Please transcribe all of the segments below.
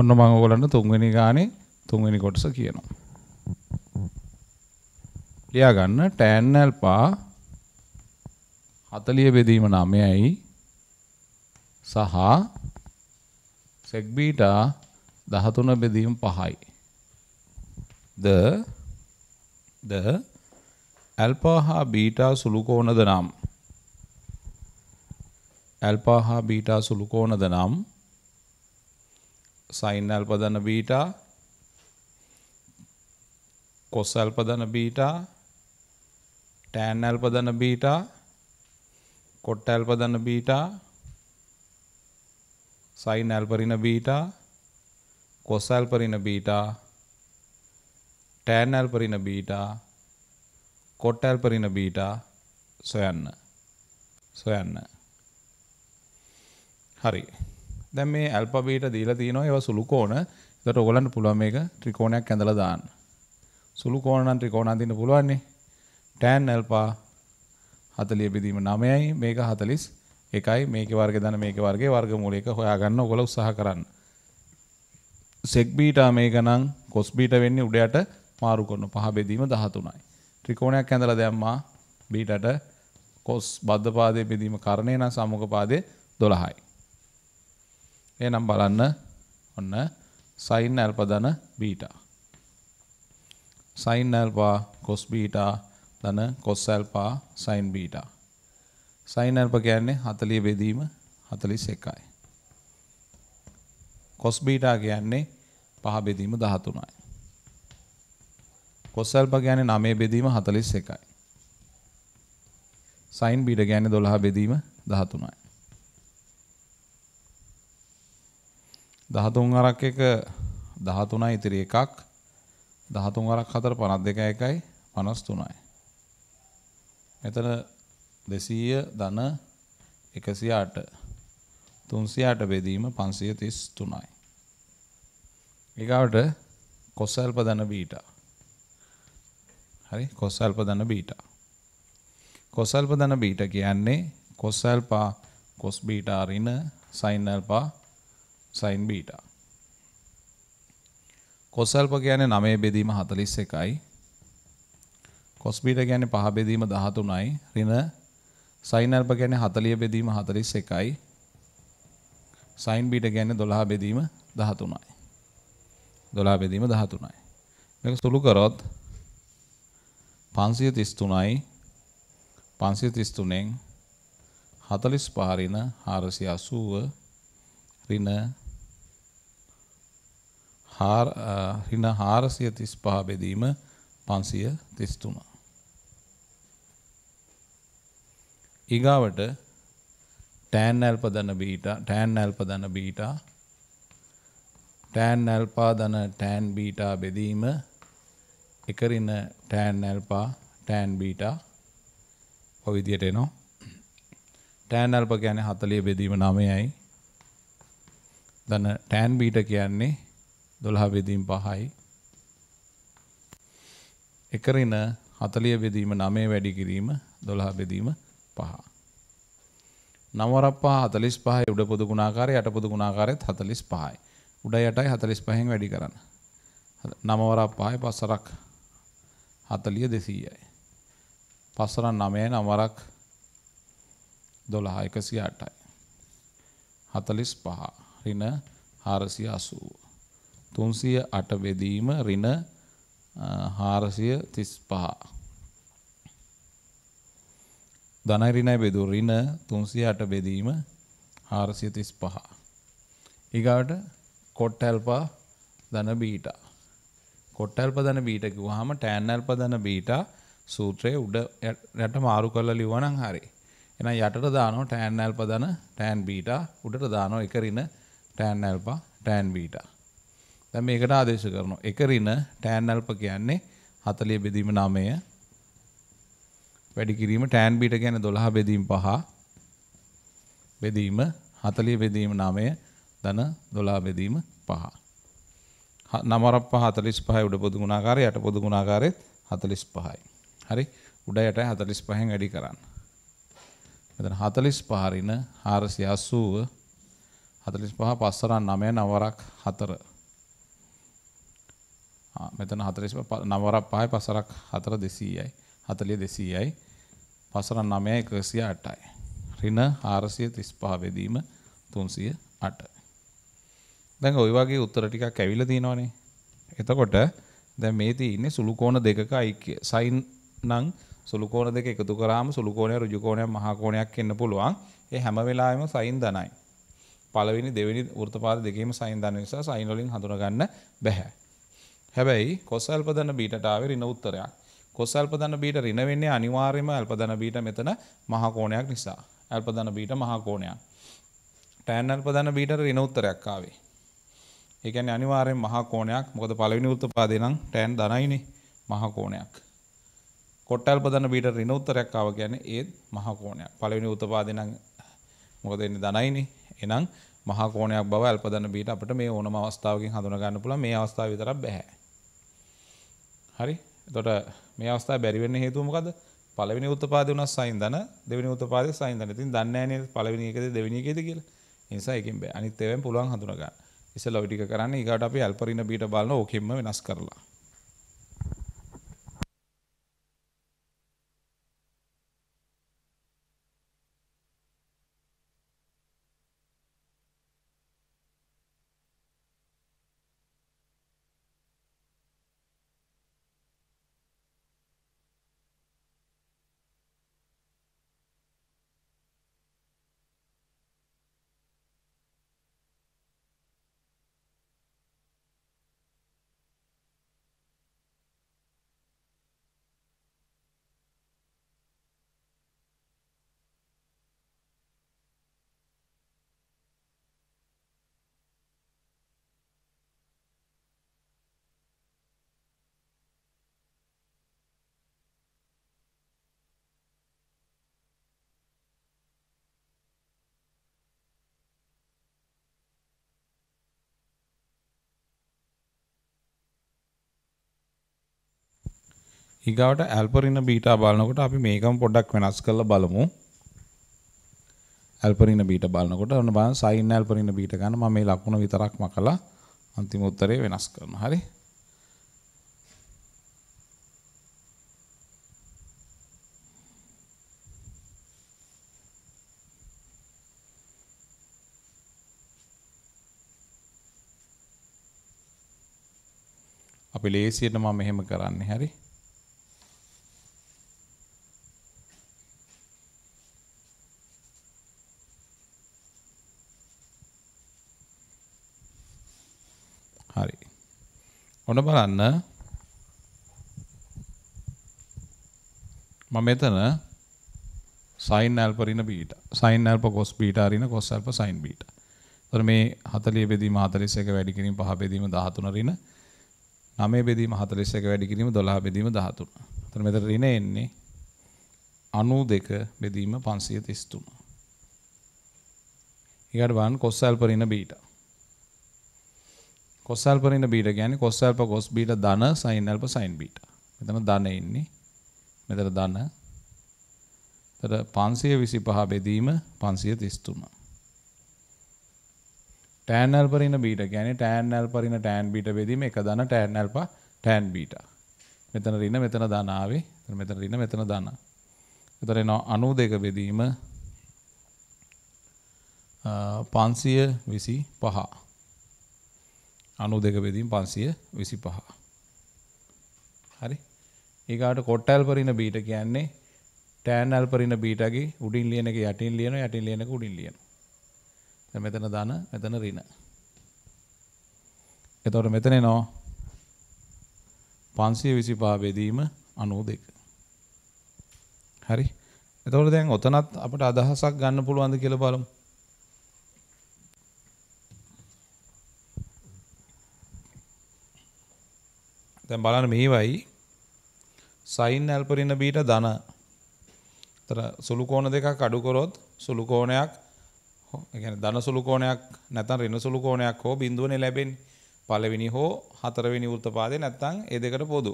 ඔන්න මම ඔයගලන්ට තුන්වෙනි ගානේ තුන්වෙනි කොටස කියනවා. ලියා ගන්න tan alpha 40 බෙදීම 9යි සහ sec beta 13 බෙදීම 5යි. the the alpha හා beta සුළු කෝණද නම් alpha හා beta සුළු කෝණද නම් සයින් අල්ප ධන බීටා කොස් අල්ප ධන බීටා ටෑන් අල්ප ධන බීටා කොට අල්ප ධන බීටා සයින් ඇල්පරින බීටා කොස් ඇල්පරින බීටා ටෑන් ඇල්පරින බීටා කොට ඇල්පරින බීටා සොයන්න සොයන්න හරි දැන් මේ ඇල්ෆා බීටා දීලා තියෙනවා ඒවා සුළු කෝණ. ඒකට ඔයගලන්ට පුළුවන් මේක ත්‍රිකෝණයක් ඇඳලා දාන්න. සුළු කෝණ නම් ත්‍රිකෝණ අඳින්න පුළුවන් නේ. tan ඇල්ෆා 40 බෙදීම 9යි මේක 41යි මේකේ වර්ගය දන මේකේ වර්ගයේ වර්ගමූලයක හොයාගන්න ඔයගොල්ලෝ උත්සාහ කරන්න. sec beta මේක නම් cos beta වෙන්නේ උඩ යට මාරු කරන 5 බෙදීම 13යි. ත්‍රිකෝණයක් ඇඳලා දැම්මා බීටට කොස් බද්ධ පාදයේ බෙදීම කරණය නම් සම්මුඛ පාදයේ 12යි. එහෙනම් බලන්න ඔන්න sin alpha ධන beta. sin alpha cos beta ධන cos alpha sin beta. sin alpha කියන්නේ 40 බෙදීම 41යි. cos beta කියන්නේ 5 බෙදීම 13යි. cos alpha කියන්නේ 9 බෙදීම 41යි. sin beta කියන්නේ 12 බෙදීම 13යි. 13 වරක් එක 13යි ඉතිරි එකක් 13 වරක් 4 52 එකයි 53යි. මෙතන 200 ධන 108 308 බෙදීම 533යි. ඊගාවට කොසල්ප ධන බීටා. හරි කොසල්ප ධන බීටා. කොසල්ප ධන බීටා කියන්නේ කොසල්පා කොස් බීටා ඍණ sine alpha sin beta. cos alpha කියන්නේ 9 බෙදීම 41යි. cos beta කියන්නේ 5 බෙදීම 13යි. ඍණ sin alpha කියන්නේ 40 බෙදීම 41යි. sin beta කියන්නේ 12 බෙදීම 13යි. 12 බෙදීම 13යි. මේක සුළු කරොත් 533යි 533න් 45 ඍණ 480 ඍණ රින 435 බෙදීම 533. ඊගාවට tan alpha ධන beta tan alpha ධන beta tan alpha ධන tan beta බෙදීම 1 රින tan alpha tan beta ඔය විදියට එනවා. tan alpha කියන්නේ 40 බෙදීම 9යි. ධන tan beta කියන්නේ 12 බෙදීම් 5යි. එකරින 40 බෙදීම 9 වැඩි කිරීම 12 බෙදීම 5. නවරක් 5 45යි උඩ පොදු ගුණාකාරය යට පොදු ගුණාකාරයත් 45යි. උඩ යටයි 45න් වැඩි කරන්න. නවරක් 5යි පස්සරක් 40 200යි. පස්සරක් 9යි නවරක් 12 108යි. 45 ඍණ 480 308 බෙදීම ඍණ 435 ධනයි ඍණයි බෙදු ඍණ 308 බෙදීම 435 ඊගාට කොට්ටල්පා ධන බීටා කොට්ටල්ප ධන බීට කිව්වහම ටෑන් අල්ප ධන බීටා සූත්‍රයේ උඩ යට මාරු කරලා ලිව්වනම් හරි. එහෙනම් යටට දානවා ටෑන් අල්ප ධන ටෑන් බීටා උඩට දානවා එක රින ටෑන් අල්ප ටෑන් බීටා. දැන් මේකට ආදේශ කරනවා. එක ඍණ tan alpha කියන්නේ 40 බෙදීම 9 වැඩි කිරීම tan beta කියන්නේ 12 බෙදීම 5 බෙදීම 40 බෙදීම 9 ධන 12 බෙදීම 5. නමරප්ප 45 උඩ පොදු ගුණාකාරය යට පොදු ගුණාකාරයත් 45යි. හරි උඩ යට 45න් වැඩි කරන්න. මෙතන 45 ඍණ 480 45 5 රන් 9 නවරක් 4 මෙතන 40 නවරක් 5යි පසරක් 4 200යි 40 200යි පසර 9යි 108යි ඍණ 435 වෙදීම 308 දැන් ওই වගේ උත්තර ටිකක් ඇවිල්ලා තියෙනවානේ එතකොට දැන් මේ තියෙන්නේ සුළු කෝණ දෙකක ඓක්‍ය සයින් නම් සුළු කෝණ දෙක එකතු කරාම සුළු කෝණය ඍජු කෝණයක් මහා කෝණයක් එන්න පුළුවන් ඒ හැම වෙලාවෙම සයින් ධනයි පළවෙනි දෙවෙනි වෘත්තපාද දෙකේම සයින් ධන නිසා සයින් වලින් හඳුනා ගන්න බැහැ හැබැයි කොස් අල්පදන බීටට ආවේ ඍණ උත්තරයක්. කොස් අල්පදන බීට ඍණ වෙන්නේ අනිවාර්යයෙන්ම අල්පදන බීට මෙතන මහා කෝණයක් නිසා. අල්පදන බීට මහා කෝණයක්. ටෑන් අල්පදන බීට ඍණ උත්තරයක් ආවේ. ඒ කියන්නේ අනිවාර්යෙන් මහා කෝණයක්. මොකද පළවෙනි උත්පාදේ නම් ටෑන් ධනයිනේ මහා කෝණයක්. කොට අල්පදන බීට ඍණ උත්තරයක් ආව කියන්නේ ඒත් මහා කෝණයක්. පළවෙනි උත්පාදේ නම් මොකද එන්නේ ධනයිනේ. එහෙනම් මහා කෝණයක් බව අල්පදන බීට අපිට මේ ඕනම අවස්ථාවකින් හඳුනා ගන්න පුළුවන්. මේ අවස්ථාව විතරක් බෑ. හරි එතකොට මේ අවස්ථාව බැරි වෙන්න හේතුව මොකද? පළවෙනි උත්පාදේ උනස් සයින් දන දෙවෙනි උත්පාදේ සයින් දන. ඉතින් දන්නේ නැහැ නේද පළවෙනි එකද දෙවෙනි එකද කියලා. ඒ නිසා එකකින් බෑ. අනිත් ඒවායින් පුළුවන් හඳුනා ගන්න. ඉස්සෙල්ලා ওই ටික කරන්න ඊගාට අපි ඇල්පරින බීට බලන ඕකෙම්ම වෙනස් කරලා. ඊගාවට ඇල්පරින බීටා බලනකොට අපි මේකම පොඩ්ඩක් වෙනස් කරලා බලමු. ඇල්පරින බීටා බලනකොට ඔන්න බලන්න සයින් ඇල්පරින බීටා ගන්න මම මේ ලකුණ විතරක් මකලා අන්තිම උත්තරේ වෙනස් කරනවා. හරි? අපි ලේසියට මම මෙහෙම කරන්නේ හරි? ඔන්න බලන්න මම මෙතන sin alpha ඍණ beta sin alpha cos beta ඍණ cos alpha sin beta. ඒතර මේ 40 බෙදීම 41 වැඩි කිරීම 5 බෙදීම 13 ඍණ 9 බෙදීම 41 වැඩි කිරීම 12 බෙදීම 13. ඒතර මෙතන ඍණ එන්නේ 92 බෙදීම 533. ඊගාට බලන්න cos alpha ඍණ beta. කොස්සල්ප ඍණ බීට කියන්නේ කොස්සල්ප කොස් බීට ධන සයින් අල්ප සයින් බීට. මෙතන ධන ඉන්නේ. මෙතන ධන. එතන 525 බෙදීම 533. tan අල්ප ඍණ බීට කියන්නේ tan අල්ප ඍණ tan බීට බෙදීම 1 ධන tan අල්ප tan බීට. මෙතන ඍණ මෙතන ධන ආවේ. මෙතන ඍණ මෙතන ධන. එතන එනවා 92 බෙදීම 525 අනු දෙක බෙදීම් පන්සිය විසි පහ. හරි ඒකට කොට්ටල්පරින බීට කියන්නේ ටෑනල්පරින බීටගේ උඩින් ලියන එක යටින් ලියන යටින් ලියනක උඩින් ලියන. මෙතන දන මෙතන රින. එතවට මෙතන නෝ පන්සිය විසි පා බෙදීම අනූ දෙක. හරි එතවට දැන් ඔතනත් අපට අදහසක් ගන්න පුළුවන්ද කියල බලමු දැන් බලන්න මේවයි සයින් ඇල්පරින බීට ධන. තර සුළු කෝණ දෙකක් අඩු කරොත් සුළු කෝණයක් ඒ කියන්නේ ධන සුළු කෝණයක් නැත්නම් ඍණ සුළු කෝණයක් හෝ බිඳුවනේ ලැබෙන්නේ. පළවෙනි හෝ හතරවෙනි වෘත්තපාදේ නැත්නම් ඒ දෙකට පොදු.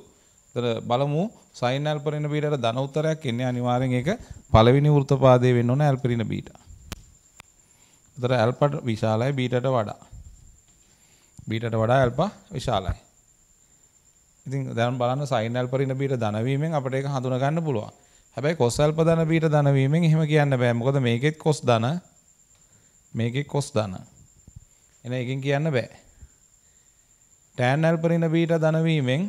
එතන බලමු සයින් ඇල්පරින බීටට ධන උත්තරයක් එන්නේ අනිවාර්යෙන් ඒක පළවෙනි වෘත්තපාදේ වෙන්න ඕන ඇල්පරින බීට. එතන ඇල්පා විශාලයි බීටට වඩා. බීටට වඩා ඇල්පා විශාලයි. ඉතින් දැන් බලන්න සයින් ඇල්ප ඍණ බීට ධනවීමෙන් අපිට ඒක හඳුනා ගන්න පුළුවන්. හැබැයි කොස් ඇල්ප ධන බීට ධනවීමෙන් එහෙම කියන්න බෑ. මොකද මේකෙත් කොස් ධන මේකෙත් කොස් ධන. එන එකකින් කියන්න බෑ. ටෑන් ඇල්ප ඍණ බීට ධනවීමෙන්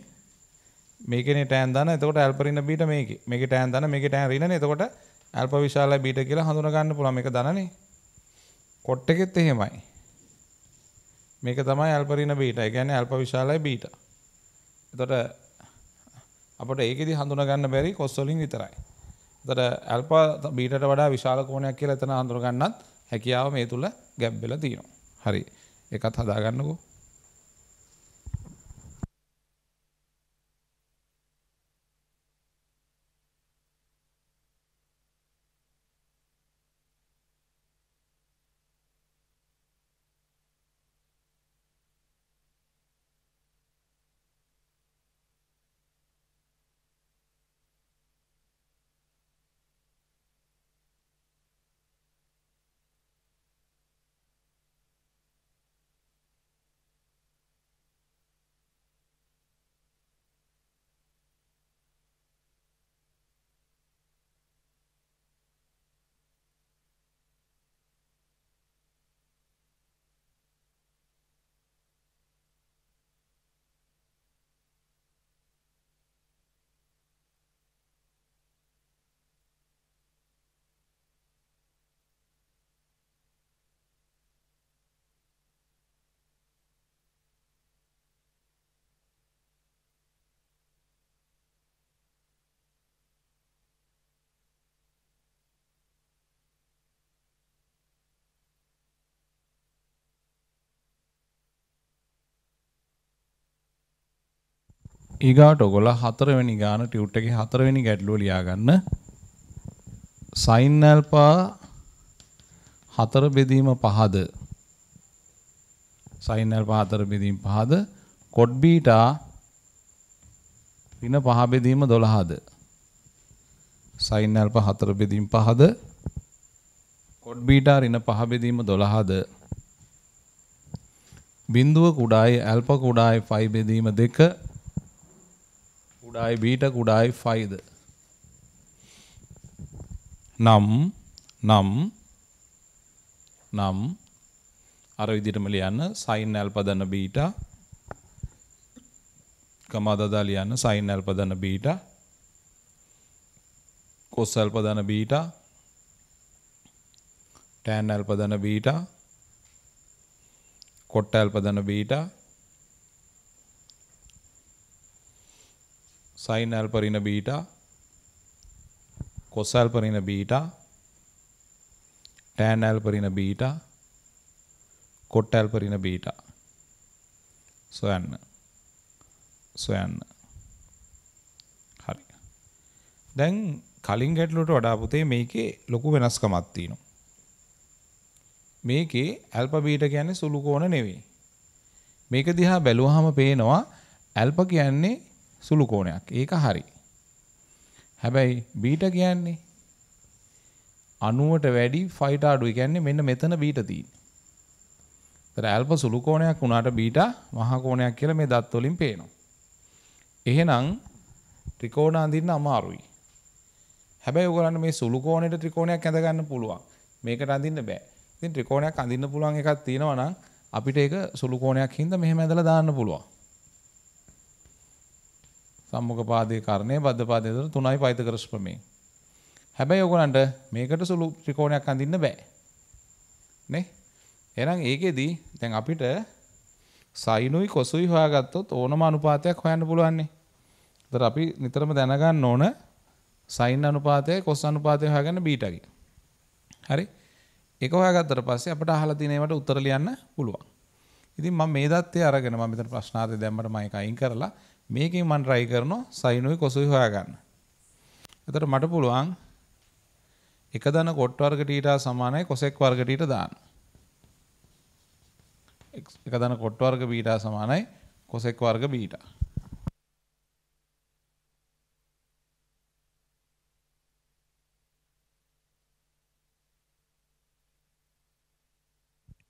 මේකනේ ටෑන් ධන. එතකොට ඇල්ප ඍණ බීට මේකේ. මේකේ ටෑන් ධන මේකේ ටෑන් ඍණනේ. එතකොට ඇල්ප විශාල බීට කියලා හඳුනා ගන්න පුළුවන්. මේක ධනනේ. කොට් එකෙත් එහෙමයි. මේක තමයි ඇල්පරින බීටා. ඒ කියන්නේ ඇල්ප විශාලයි බීටා. එතකොට අපට ඒකෙදි හඳුනා ගන්න බැරි කොස් වලින් විතරයි. එතකොට ඇල්ෆා බීටාට වඩා විශාල කොණයක් කියලා එතන හඳුනා ගන්නත් හැකියාව මේ තුල ගැබ් වෙලා තියෙනවා. හරි. ඒකත් හදාගන්නකෝ. ඊගාට ඔයගොල්ලෝ හතරවෙනි ගාන ටියුට් එකේ හතරවෙනි ගැටලුව ලියාගන්න. sin alpha හතර බෙදීම පහද sin alpha හතර බෙදීම පහද cot beta ඍණ පහ බෙදීම 12ද sin alpha හතර බෙදීම පහද cot beta ඍණ පහ බෙදීම 12ද බිඳුව කුඩායි alpha කුඩායි phi බෙදීම 2 කුඩා බීට කුඩායි ෆයිද. නම් නම් නම් අර විදිහටම ලියන්න සයින් ඇල්පදන බීට කමදදා ලියන්න සයින් ඇල්පදන බීට කොස් ඇල්පදන බීට ටෑන් ඇල්පදන බීට කොට්ට ඇල්පදන බීටා sin alpha ඍණ බීටා cos alpha ඍණ බීටා tan alpha ඍණ බීටා cot alpha ඍණ බීටා සොයන්න සොයන්න හරි දැන් කලින් ගැටලුවට වඩා පුතේ මේකේ ලොකු වෙනස්කමක් තියෙනවා මේකේ ඇල්පා බීටා කියන්නේ සුළු කෝණ නෙවෙයි මේක දිහා බැලුවහම පේනවා ඇල්පා කියන්නේ සුළු කෝණයක්. ඒක හරි. හැබැයි බීටා කියන්නේ 90ට වැඩි 5ට අඩුයි කියන්නේ මෙන්න මෙතන බීටා තියෙන්නේ. ඒතර ඇල්ෆා සුළු කෝණයක් වුණාට බීටා මහා කෝණයක් කියලා මේ දත් වලින් පේනවා. එහෙනම් ත්‍රිකෝණ අඳින්න අමාරුයි. හැබැයි ඔයගොල්ලන් මේ සුළු කෝණයට ත්‍රිකෝණයක් ඇඳ ගන්න පුළුවන්. මේකට අඳින්න බෑ. ඉතින් ත්‍රිකෝණයක් අඳින්න පුළුවන් එකක් තියෙනවා නම් අපිට ඒක සුළු කෝණයක් හින්දා මෙහෙම ඇඳලා දාන්න පුළුවන්. සම්මුඛ පාදයේ කර්ණය බද්ධ පාදයේ අතර 3යි පයිතගරස් ප්‍රමේය. හැබැයි ඔයගොල්ලන්ට මේකට සුළු ත්‍රිකෝණයක් අඳින්න බෑ. නේ? එහෙනම් ඒකෙදි දැන් අපිට සයිනුයි කොසුයි හොයාගත්තොත් ඕනම අනුපාතයක් හොයන්න පුළුවන් නේ. ඒතර අපි නිතරම දැනගන්න ඕන සයින් අනුපාතය කොස් අනුපාතය හොයාගන්න බීටා කිය. හරි? ඒක හොයාගත්තට පස්සේ අපිට අහලා තියෙන ඒවට උත්තර ලියන්න පුළුවන්. ඉතින් මම මේ தත්ත්වය අරගෙන මම මෙතන ප්‍රශ්නාර්ථය දැම්මට මම ඒක අයින් කරලා මේකෙන් මම try කරනවා සයිනුයි කොසුයි හොයාගන්න. එතකොට මට පුළුවන් එක දන කොට වර්ග ටීටා සමානයි කොසෙක් වර්ග ටීට දාන්න. එක දන කොට වර්ග බීටා සමානයි කොසෙක් වර්ග බීටා.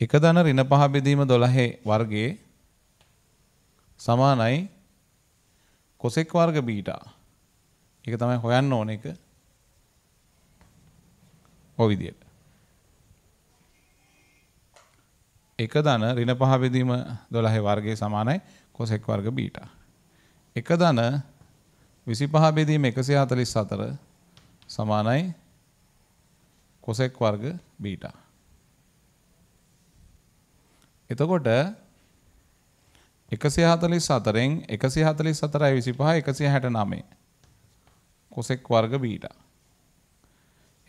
එක දන ඍණ පහ බෙදීම 12 වර්ගයේ සමානයි කොසෙක් වර්ග බීටා. ඒක තමයි හොයන්න ඕන එක. ඔය විදියට. එක ධන ඍණ පහ බෙදීම 12 වර්ගයේ සමානයි කොසෙක් වර්ග බීටා. එක ධන 25 බෙදීම 144 සමානයි කොසෙක් වර්ග බීටා. එතකොට එකසිය හතලිස් අතරෙන් එකසි හතලිස් සතරයි විසි පහ එකසිය හැට නමේ කොසෙක් වර්ග බීට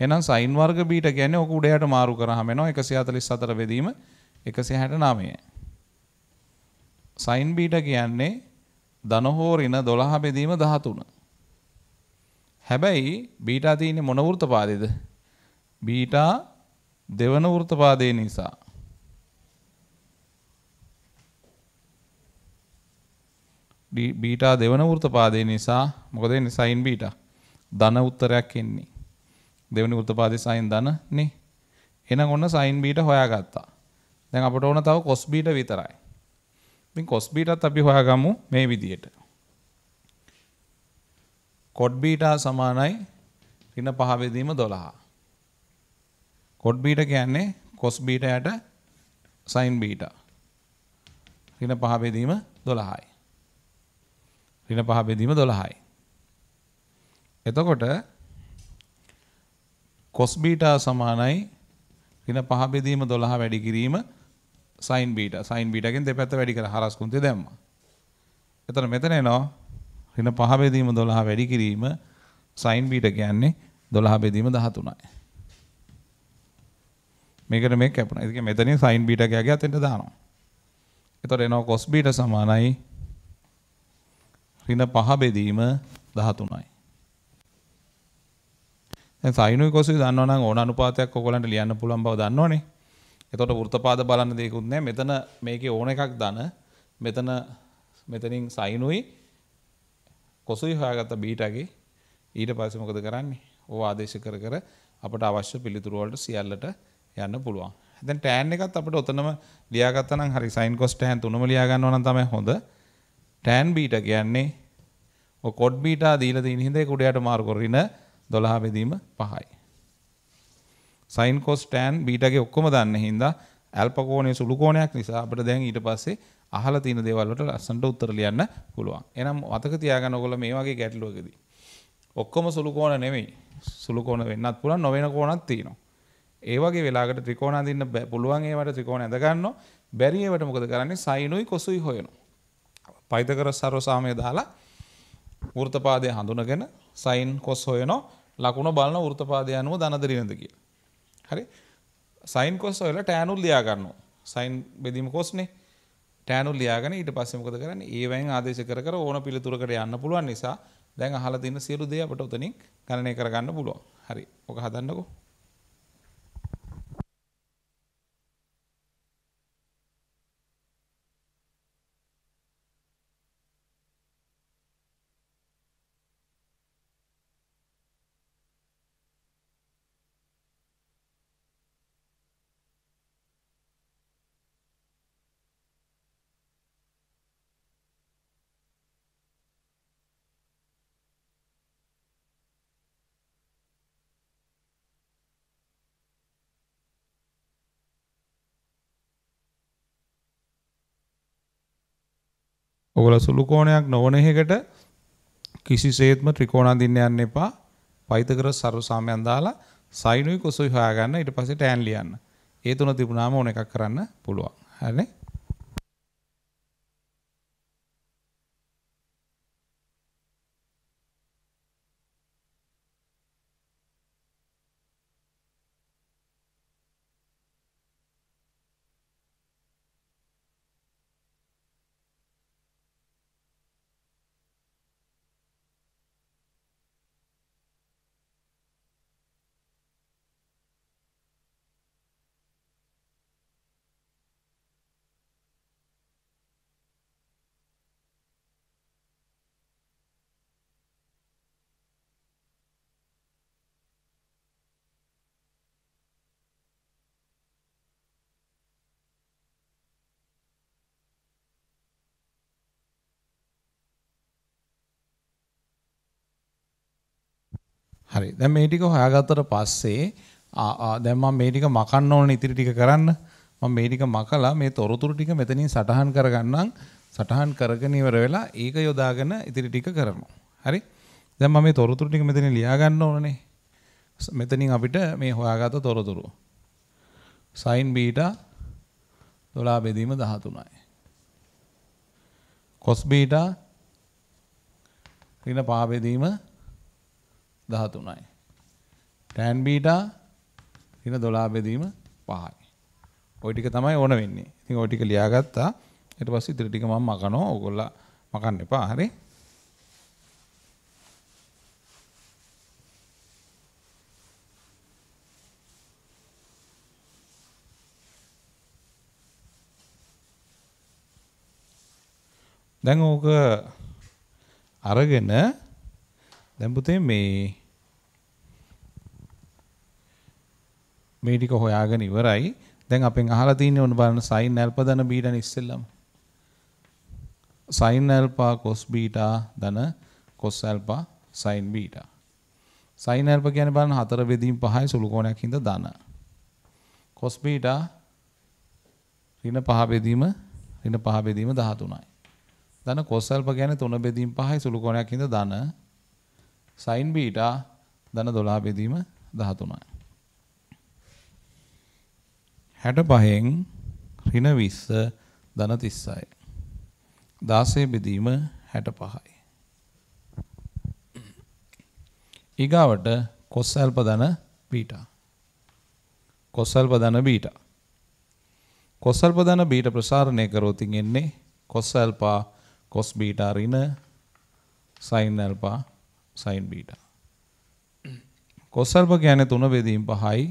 එනම් සයින් වර්ග බීට ගැන ඔක උඩයට මාරු කරහමෙනවා එකසි හතලිස් සතර වෙදීම එකසි හැට නමය සයින් බීට කියන්නේ දනහෝ රින දොළහ බෙදීම දහතුන හැබැයි බීටා තියන්නේ මොන වෘතපාදේද බීටා දෙවන වෘතපාදේ නිසා බීටා දෙවන වෘතපාදේ නිසා මොකද වෙන්නේ සයින් බීටා ධන උත්තරයක් එන්නේ දෙවෙනි වෘතපාදේ සයින් ධන නේ එහෙනම් ඔන්න සයින් බීටා හොයාගත්තා දැන් අපට ඕන තව cos බීටා විතරයි ඉතින් cos බීටාත් අපි හොයාගමු මේ විදියට cot බීටා සමානයි ඍණ 5 වෙදීම 12 cot බීටා කියන්නේ cos බීටාට සයින් බීටා ඍණ 5 වෙදීම 12යි ඍණ පහ බෙදීම 12යි. එතකොට cos beta සමානයි ඍණ පහ බෙදීම 12 වැඩි කිරීම sin beta. sin beta එකෙන් දෙපැත්ත වැඩි කරලා හරස් කුන්තිය දැම්මා. එතන මෙතන එනවා ඍණ පහ බෙදීම 12 වැඩි කිරීම sin beta කියන්නේ 12 බෙදීම 13යි. මේකට මේ කැපුණා. ඒ කියන්නේ මෙතනින් sin beta එකගේ අතෙන්ට දානවා. එතකොට එනවා cos beta සමානයි ඍණ පහ බෙදීම 13යි. දැන් සයිනුයි කොසුයි දන්නවනම් ඕන අනුපාතයක් ඔයගලන්ට ලියන්න පුළුවන් බව දන්නවනේ. එතකොට වෘත්තපාද බලන්න දෙයක්වත් නැහැ. මෙතන මේකේ ඕන එකක් දන මෙතන මෙතනින් සයිනුයි කොසුයි හොයාගත්ත බීටාගේ ඊට පස්සේ මොකද කරන්නේ? ඕවා ආදේශ කර කර අපට අවශ්‍ය පිළිතුරු වලට සියල්ලට යන්න පුළුවන්. දැන් tan එකත් අපිට ඔතනම ලියාගත්තා නම් හරි sin cos tan තුනම ලියා ගන්නවා නම් තමයි හොඳ. ටෑන් බීට කියන්නේ කොඩ් බීටා දීලා තියෙන හින්දා කුඩයට මාරු කරගෙන 12 බෙදීම 5යි. sin cos tan බීටාගේ ඔක්කොම දන්න හින්දා ඇල්ෆා කෝණය සුළු කෝණයක් නිසා අපිට දැන් ඊට පස්සේ අහලා තියෙන දේවල් වලට ලස්සනට උත්තර ලියන්න පුළුවන්. එහෙනම් මතක තියාගන්න ඔයගොල්ලෝ මේ වගේ ගැටලුවකදී ඔක්කොම සුළු කෝණ නෙමෙයි. සුළු කෝණ වෙන්නත් පුළුවන් නොවන කෝණක් තියෙනවා. ඒ වගේ වෙලාවකට ත්‍රිකෝණ අඳින්න පුළුවන් ඒවට ත්‍රිකෝණ ඇඳ ගන්නවා. බැරි ඒවට මොකද කරන්නේ? සයිනුයි කොසුයි හොයනවා. පයිතකර සර්ව සාමය දාලා වෘතපාදය හඳුනගෙන සයින් කොස් හොයනෝ ලකුණ බලන වෘතපාදය අනුව ධනදරිනද කියලා. හරි සයින් කොස් හොයලා ටෑනුල් ලියා ගන්නවා. සයින් බෙදීම කොස්නේ. ටෑනුල් ලියාගෙන ඊට පස්සේ මොකද කරන්නේ? ඒවෙන් ආදේශ කර කර ඕන පිළිතුරකට යන්න පුළුවන් නිසා දැන් අහලා තියෙන සියලු දේ අපට උතනින් ගණනය කරගන්න පුළුවන්. හරි. ඔක හදන්නකෝ. ඔගොල්ල සුළු කෝණයක් නොවන එකකට කිසිසේත්ම ත්‍රිකෝණ අඳින්න යන්න එපා. පයිතගොරස් සර්ව සාමයන් දාලා සයිනුයි කොසුයි හොයාගන්න ඊට පස්සේ ටෑන් ලියන්න. ඒ තුන තිබුණාම ඕන එකක් කරන්න පුළුවන්. හරිනේ? දැන් මේ ටික හොයාගත්තට පස්සේ දැන් මම මේ ටික මකන්න ඕනේ ඉතිරි ටික කරන්න. මම මේ ටික මකලා මේ තොරතුරු ටික මෙතනින් සටහන් කරගන්නම්. සටහන් කරගෙන ඉවර වෙලා ඒක යොදාගෙන ඉතිරි ටික කරනවා. හරි? දැන් මම මේ තොරතුරු ටික මෙතන ලියා ගන්න ඕනේ. මෙතනින් අපිට මේ හොයාගත්ත තොරතුරු. sin beta 12 බෙදීම 13යි. cos beta ඍණ පාවෙදීම 13යි. ටෑන් බීටා ඍණ 12 බෙදීම 5යි. ওই ටික තමයි ඕන වෙන්නේ. ඉතින් ওই ටික ලියාගත්තා. ඊට පස්සේ ඉතින් ටික මම මකනවා. ඕගොල්ලෝ මකන්න එපා. හරි. දැන් ඕක අරගෙන දැන් පුතේ මේ මේ ටික හොයාගෙන ඉවරයි. දැන් අපෙන් අහලා තියෙන්නේ ඔන්න බලන්න sin alpha ධන beta නේ ඉස්සෙල්ලම. sin alpha cos beta ධන cos alpha sin beta. sin alpha කියන්නේ බලන්න 4 බෙදීම් 5යි සුළු කෝණයක් හින්දා ධන. cos beta ඍණ 5 බෙදීම ඍණ 5 බෙදීම 13යි. ධන cos alpha කියන්නේ 3 බෙදීම් 5යි සුළු කෝණයක් හින්දා ධන sin beta ධන 12 බෙදීම 13යි. 65න් ඍණ 20 ධන 36යි. 16 බෙදීම 65යි. ඊගාවට කොස් අල්ප ධන බීටා. කොස් අල්ප ධන බීටා. කොස් අල්ප ධන බීට ප්‍රසාරණය කරොතින් එන්නේ කොස් අල්පා කොස් බීටා ඍණ sin alpha sin beta. කොස් අල්ප කියන්නේ 3 බෙදීම 5යි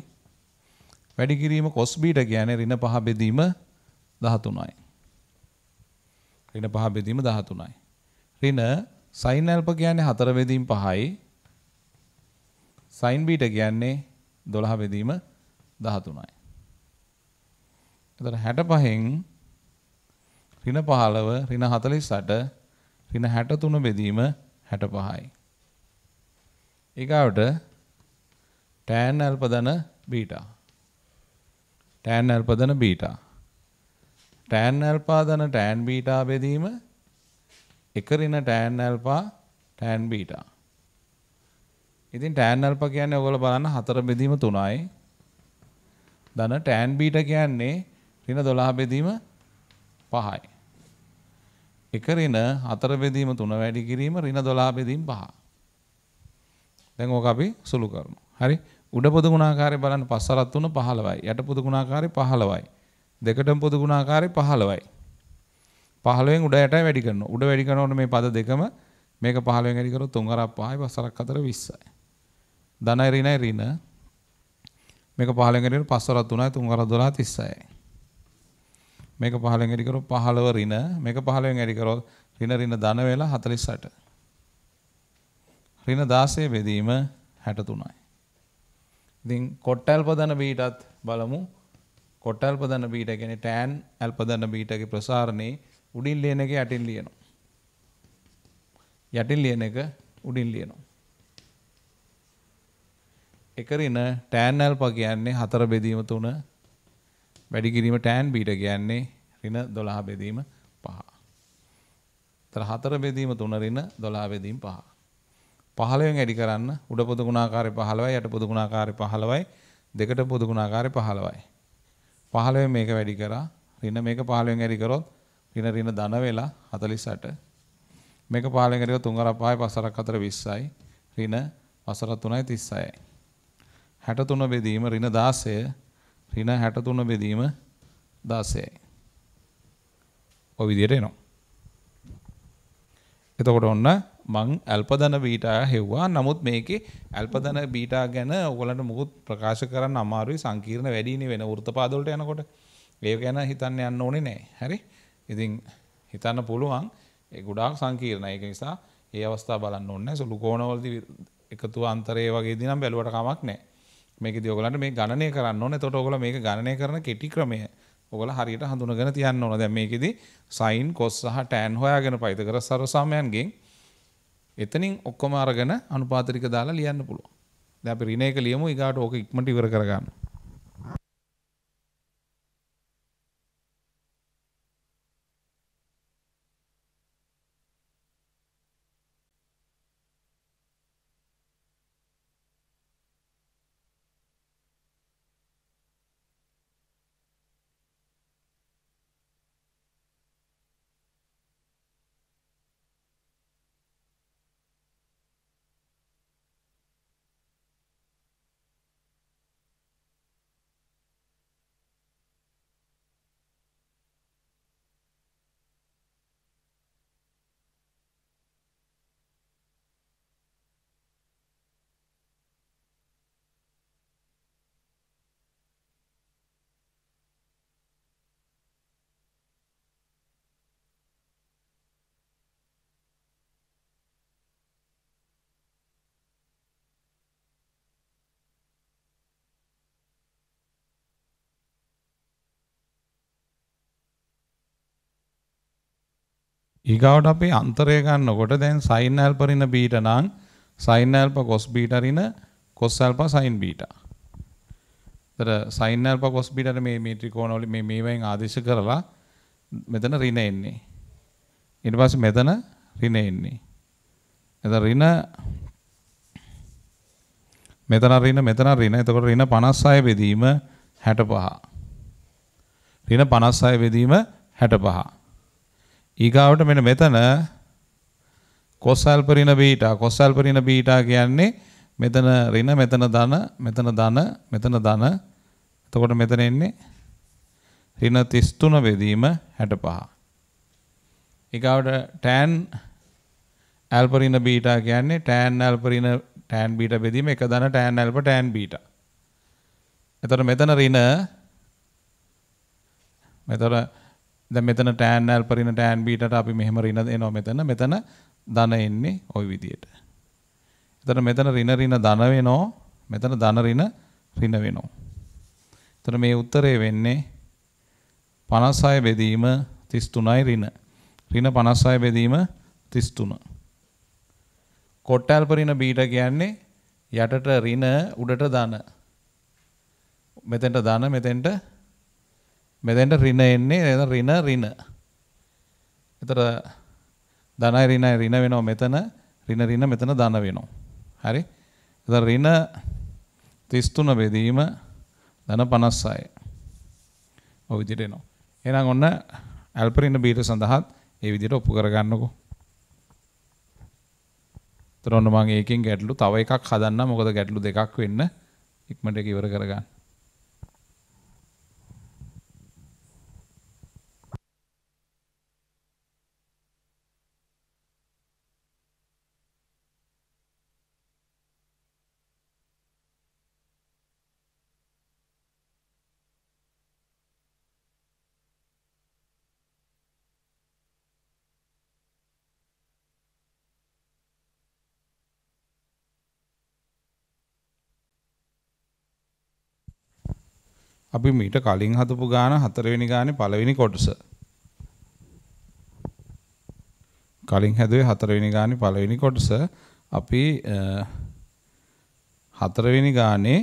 වැඩි කිරීම කොස් බීට කියන්නේ ඍණ පහ බෙදීම 13යි. ඍණ පහ බෙදීම 13යි. ඍණ sin alpha කියන්නේ 4 බෙදීම 5යි. sin beta කියන්නේ 12 බෙදීම 13යි. එතකොට 65න් ඍණ 15 ඍණ 48 ඍණ 63 බෙදීම 65යි. ඊගාවට tan alpha දන beta ටෑන් ඇල්පදන බීටා. ටෑන් ඇල්පාදන ටෑන් බීටා බෙදීම එකරින ටෑන් ඇල්පා ටෑන් බීටා. ඉතින් ටෑන් ඇල්ප කියන්නේ ඔගොල්ල බලන්න හතර බෙදීම තුනයි. දන ටෑන් බීට කියන්නේ ඍණ 12 බෙදීම පහයි. එක ඍණ හතර බෙදීම තුන වැඩි කිරීම ඍණ 12 බෙදීම පහ. දැන් ඕක අපි සුළු කරමු. හරි? උඩ පොදු ගුණාකාරය බලන්න 5 සරත් 3 15යි. යට පොදු ගුණාකාරය 15යි. දෙකටම පොදු ගුණාකාරය 15යි. 15න් උඩ යටයි වැඩි කරනවා. උඩ වැඩි කරනකොට මේ පද දෙකම මේක 15න් වැඩි කරොත් 3 අරක් 5යි 5 අරක් 4 20යි. ධනයි ඍණයි ඍණ මේක 15න් වැඩි කරොත් 5 අරක් 3යි 3 අරක් 12 36යි. මේක 15න් වැඩි කරොත් 15 ඍණ මේක 15න් වැඩි කරොත් ඍණ ඍණ ධන වෙලා 48. ඍණ 16 බෙදීම 63යි. ඉතින් කොට්ටල් පදන බීටත් බලමු කොට්ටල් පදන බීට කියන්නේ ටෑන් ඇල්පදන බීටගේ ප්‍රසාරණේ උඩින් ලියන එක යටින් ලියනවා. යටින් ලියන එක උඩින් ලියනවා. එකරින ටෑන් ඇල්පා කියන්නේ හතර බෙදීම තුන වැඩි කිරීම ටෑන් බීට කියන්නේ ඍණ 12 බෙදීම 5. තර හතර බෙදීම තුන ඍණ 12 බෙදීම 5. 15න් වැඩි කරන්න උඩ පොදු ගුණාකාරය 15යි යට පොදු ගුණාකාරය 15යි දෙකට පොදු ගුණාකාරය 15යි 15න් මේක වැඩි කරා ඍණ මේක 15න් වැඩි කරොත් ඍණ ඍණ ධන වෙලා 48 මේක 15න් වැඩි කරොත් 3 අර 5යි 5 අර 4 20යි ඍණ 5 අර 3යි 36යි 63 බෙදීම ඍණ 16 ඍණ 63 බෙදීම 16යි ඔය විදිහට එනවා එතකොට ඔන්න මං ඇල්පදන බීටා හෙව්වා නමුත් මේකේ ඇල්පදන බීටා ගැන ඔගලට මුකුත් ප්‍රකාශ කරන්න අමාරුයි සංකීර්ණ වැඩිනේ වෙන වෘත්තපාදවලට යනකොට ඒ ගැන හිතන්න යන්න ඕනේ නෑ හරි ඉතින් හිතන්න පුළුවන් ඒ ගොඩාක් සංකීර්ණයි ඒක නිසා ඒ අවස්ථාව බලන්න ඕනේ සුළු කෝණවලදී එකතු අන්තරය වගේදී නම් බැලුවට කමක් නෑ මේකදී ඔයගලන්ට මේ ගණනය කරන්න ඕනේ එතකොට ඔයගල මේක ගණනය කරන කෙටි ක්‍රමය ඔගල හරියට හඳුනගෙන තියන්න ඕන දැන් මේකෙදි සයින් කොස් සහ ටෑන් හොයාගෙන පයිතකර සර්ව සාමයන්ගෙන් එතනින් ඔක්කොම අරගෙන අනුපාතරික දාලා ලියන්න පුළුවන්. දැන් අපි රින එක ලියමු ඊගාට ඕක ඉක්මනට ඉවර කරගන්න. ඊගාවට අපි අන්තරය ගන්නකොට දැන් sin alpha රින බීට නම් sin alpha cos beta රින cos alpha sin beta. ඒතර sin alpha cos beta මේ මේ ත්‍රිකෝණවල මේ මේවෙන් ආදේශ කරලා මෙතන රින එන්නේ. ඊට පස්සේ මෙතන රින එන්නේ. එතන රින මෙතන රින මෙතන රින. එතකොට රින 56 බෙදීම 65. රින 56 බෙදීම 65. ඊගාවට මෙන්න මෙතන කොස්සල් පරිණ බීටා කොස්සල් පරිණ බීටා කියන්නේ මෙතන ඍණ මෙතන ධන මෙතන ධන මෙතන ධන එතකොට මෙතන එන්නේ ඍණ 33 වෙදීම 65 ඊගාවට tan ඇල්පරිණ බීටා කියන්නේ tan ඇල්පරිණ tan බීටා බෙදීම 1 ධන tan ඇල්ප tan බීටා එතකොට මෙතන ඍණ මෙතන දැන් මෙතන tan l පරිණ tan b ටට අපි මෙහෙම ඍණ එනවා මෙතන මෙතන ධන එන්නේ ওই විදියට. එතන මෙතන ඍණ ඍණ ධන වෙනවා මෙතන ධන ඍණ ඍණ වෙනවා. එතන මේ උත්තරේ වෙන්නේ 56 බෙදීම 33යි ඍණ. ඍණ 56 බෙදීම 33. කොටල් පරිණ බීට කියන්නේ යටට ඍණ උඩට ධන. මෙතෙන්ට ධන මෙතෙන්ට මෙතෙන්ට ඍණ එන්නේ එතන ඍණ ඍණ. එතන ධනයි ඍණයි ඍණ වෙනවා මෙතන ඍණ ඍණ මෙතන ධන වෙනවා. හරි? එතන ඍණ 33 බෙදීම ධන 56යි. ඔය විදිහට එනවා. එහෙනම් ඔන්න ඇල්පරින බීට සඳහාත් ඒ විදිහට ඔප්පු කරගන්නකෝ. එතන ඔන්න මම ඒකෙන් ගැටලු තව එකක් හදන්නම්. මොකද ගැටලු දෙකක් වෙන්න ඉක්මනට ඒක ඉවර කරගන්න. අපි මීට කලින් හදපු ගාන හතරවෙනි ගානේ පළවෙනි කොටස. කලින් හැදුවේ හතරවෙනි ගානේ පළවෙනි කොටස අපි හතරවෙනි ගානේ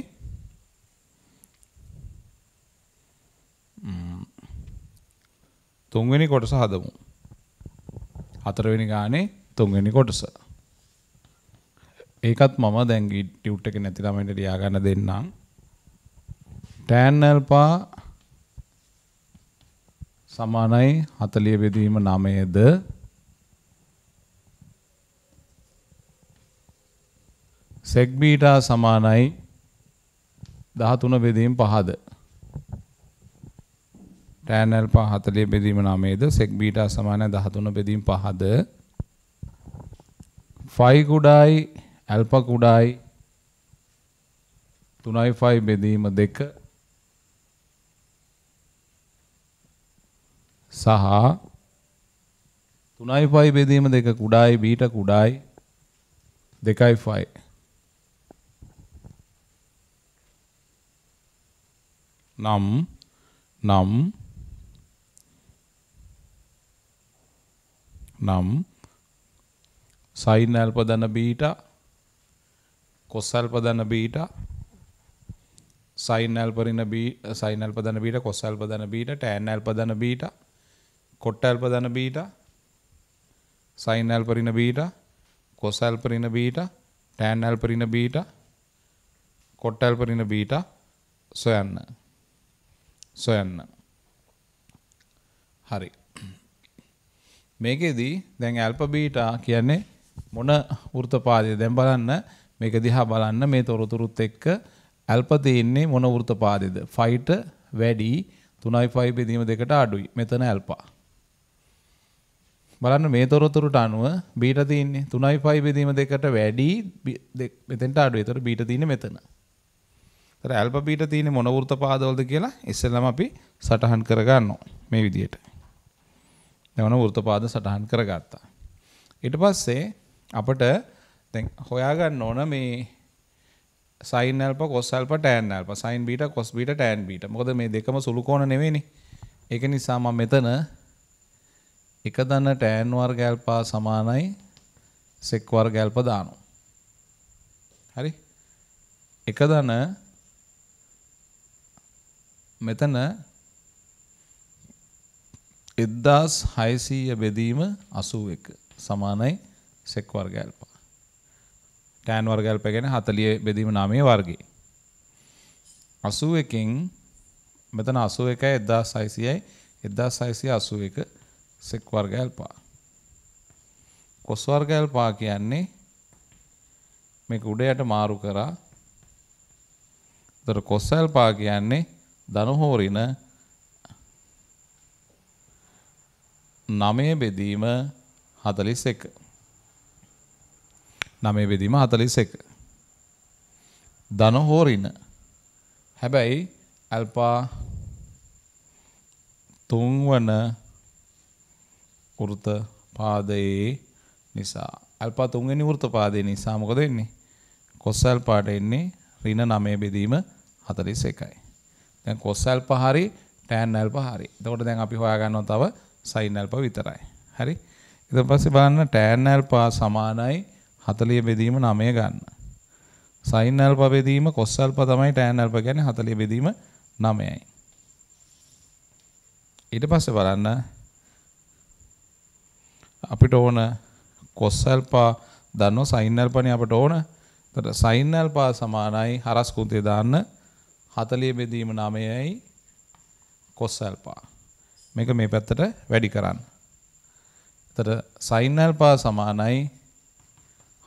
තුන්වෙනි කොටස හදමු. හතරවෙනි ගානේ තුන්වෙනි කොටස. ඒකත් මම දැන් ටියුට් එක නැති ළමයින්ට ලියා ගන්න දෙන්නම්. ටෑන් ඇල්පා සමානයි 40 බෙදීම 9ද සෙක් බීටා සමානයි 13 බෙදීම 5ද ටෑන් ඇල්පා 40 බෙදීම 9ද සෙක් බීටා සමානයි 13 බෙදීම 5ද ෆයි කුඩායි ඇල්පා කුඩායි 3යි 5 බෙදීම 2 සහ 3යි 5 බෙදීම දෙක කුඩායි බීට කුඩායි 2යි 5 නම් නම් නම් සයින් ඇල්ප දන බීටා කොස් ඇල්ප දන බීටා සයින් ඇල්ප රින බී සයින් ඇල්ප දන බීටා කොස් ඇල්ප දන බීටා ටෑන් ඇල්ප දන බීටා කොට්ටල්ප දන බීට සයිනල්පරින බීට කොසල්පරින බීට ටෑන්ඇල්පරින බීට කොට්ටල්පරින බීට සොයන්න සොයන්න හරි මේකෙදී දැන් ඇල්ප බීට කියන්නේ මොන වෘතපාදය දැන් බලන්න මේක දිහා බලන්න මේ තොරතුරුත් එක්ක ඇල්ප තියෙන්නේ මොන වෘතපාදයද ෆයිට වැඩි 3.5 බෙදීම දෙකට අඩුයි මෙතන ඇල්පා බලන්න මේ තොරතුරට අනුව බීට තියන්නේ තුනයි පයි බෙදීම දෙකට වැඩි මෙතෙන්ට අඩු එතර බීට තියන මෙතන. තර ඇල්ප බීට තියන මොනවෘත පාදවලද කියලා ඉස්සෙල්ලම අපි සටහන් කරගන්න මේ විදියට. දෙවන වෘතපාද සටහන් කරගත්තා. ඊට පස්සේ අපට හොයාගන්න ඕන මේ සයින් ඇල්ප කොස් ඇල්ප ටෑන් ඇල්ප සයින් බීට කොස් බීට ටෑන් බීට මොකද මේ දෙකම සුළු කෝණ නෙවෙයිනේ. ඒක නිසා මම මෙතන එක දන ටෑන් වර්ගල්පා සමානයි සෙක් වර්ගල්ප දානවා. හරි? එක දන මෙතන 1600 බෙදීම 81 සමානයි සෙක් වර්ගල්පා. ටෑන් වර්ගල්ප කියන්නේ 40 බෙදීම 9 වර්ගයේ. 81කින් මෙතන 81යි 1600යි 1681 සෙක් වර්ග ඇල්පා. කොස් වර්ග ඇල්පා කියන්නේ මේක උඩයට මාරු කරා. ඒතර කොස් ඇල්පා කියන්නේ ධන හෝරින නමේ බෙදීම 41. නමේ බෙදීම 41. ධන හෝරින. හැබැයි ඇල්පා තුන්වන වෘත පාදයේ නිසා අල්ප තුන්වෙනි වෘත පාදයේ නිසා මොකද වෙන්නේ කොස්සල් පාට එන්නේ ඍණ 9 බෙදීම 41යි දැන් කොස්සල් පහරි ටෑන් අල්ප හරි එතකොට දැන් අපි හොයාගන්නවා තව සයින් අල්ප විතරයි හරි ඊට පස්සේ බලන්න ටෑන් අල්ප සමානයි 40 බෙදීම 9 ගන්න සයින් අල්ප බෙදීම කොස්සල්ප තමයි ටෑන් අල්ප කියන්නේ 40 බෙදීම 9යි ඊට පස්සේ බලන්න අපිට ඕන කොස් ඇල්පා දන්නෝ සයින් ඇල්පනේ අපට ඕන. එතකොට සයින් ඇල්පා සමානයි හරස් කුන්තේ දාන්න 40 බෙදීම 9යි කොස් ඇල්පා. මේක මේ පැත්තට වැඩි කරන්න. එතකොට සයින් ඇල්පා සමානයි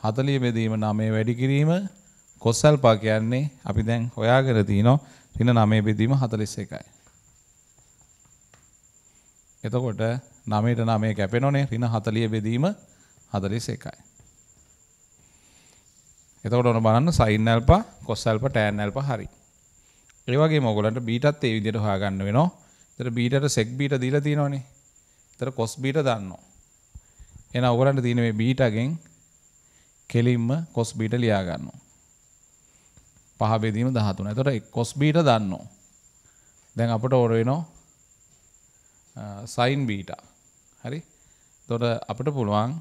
40 බෙදීම 9 වැඩි කිරීම කොස් ඇල්පා කියන්නේ අපි දැන් හොයාගෙන තිනෝ ඍණ 9 බෙදීම 41යි. එතකොට නමයට නමේ කැපෙනොනේ රින හතලිය බෙදීම හදලිස එකයි. එතකොට ඔන බලන්න සයින් ඇල්ප කොස් ඇල්ප ටෑන් ඇල්ප හරි. ඒ වගේ මොගලන්ට බීටත් ඒ විදිහට හොයාගන්න වෙනවා. ඒතර බීටට සෙක් බීට දීලා තියෙනවනේ. ඒතර කොස් බීට දාන්නවා. එහෙනම් ඔයගලන්ට තියෙන මේ බීටගෙන් කෙලින්ම කොස් බීට ලියා ගන්නවා. පහ බෙදීම 13. එතකොට කොස් බීට දන්නෝ. දැන් අපට ඕර වෙනවා සයින් බීටා. හරි? එතකොට අපිට පුළුවන්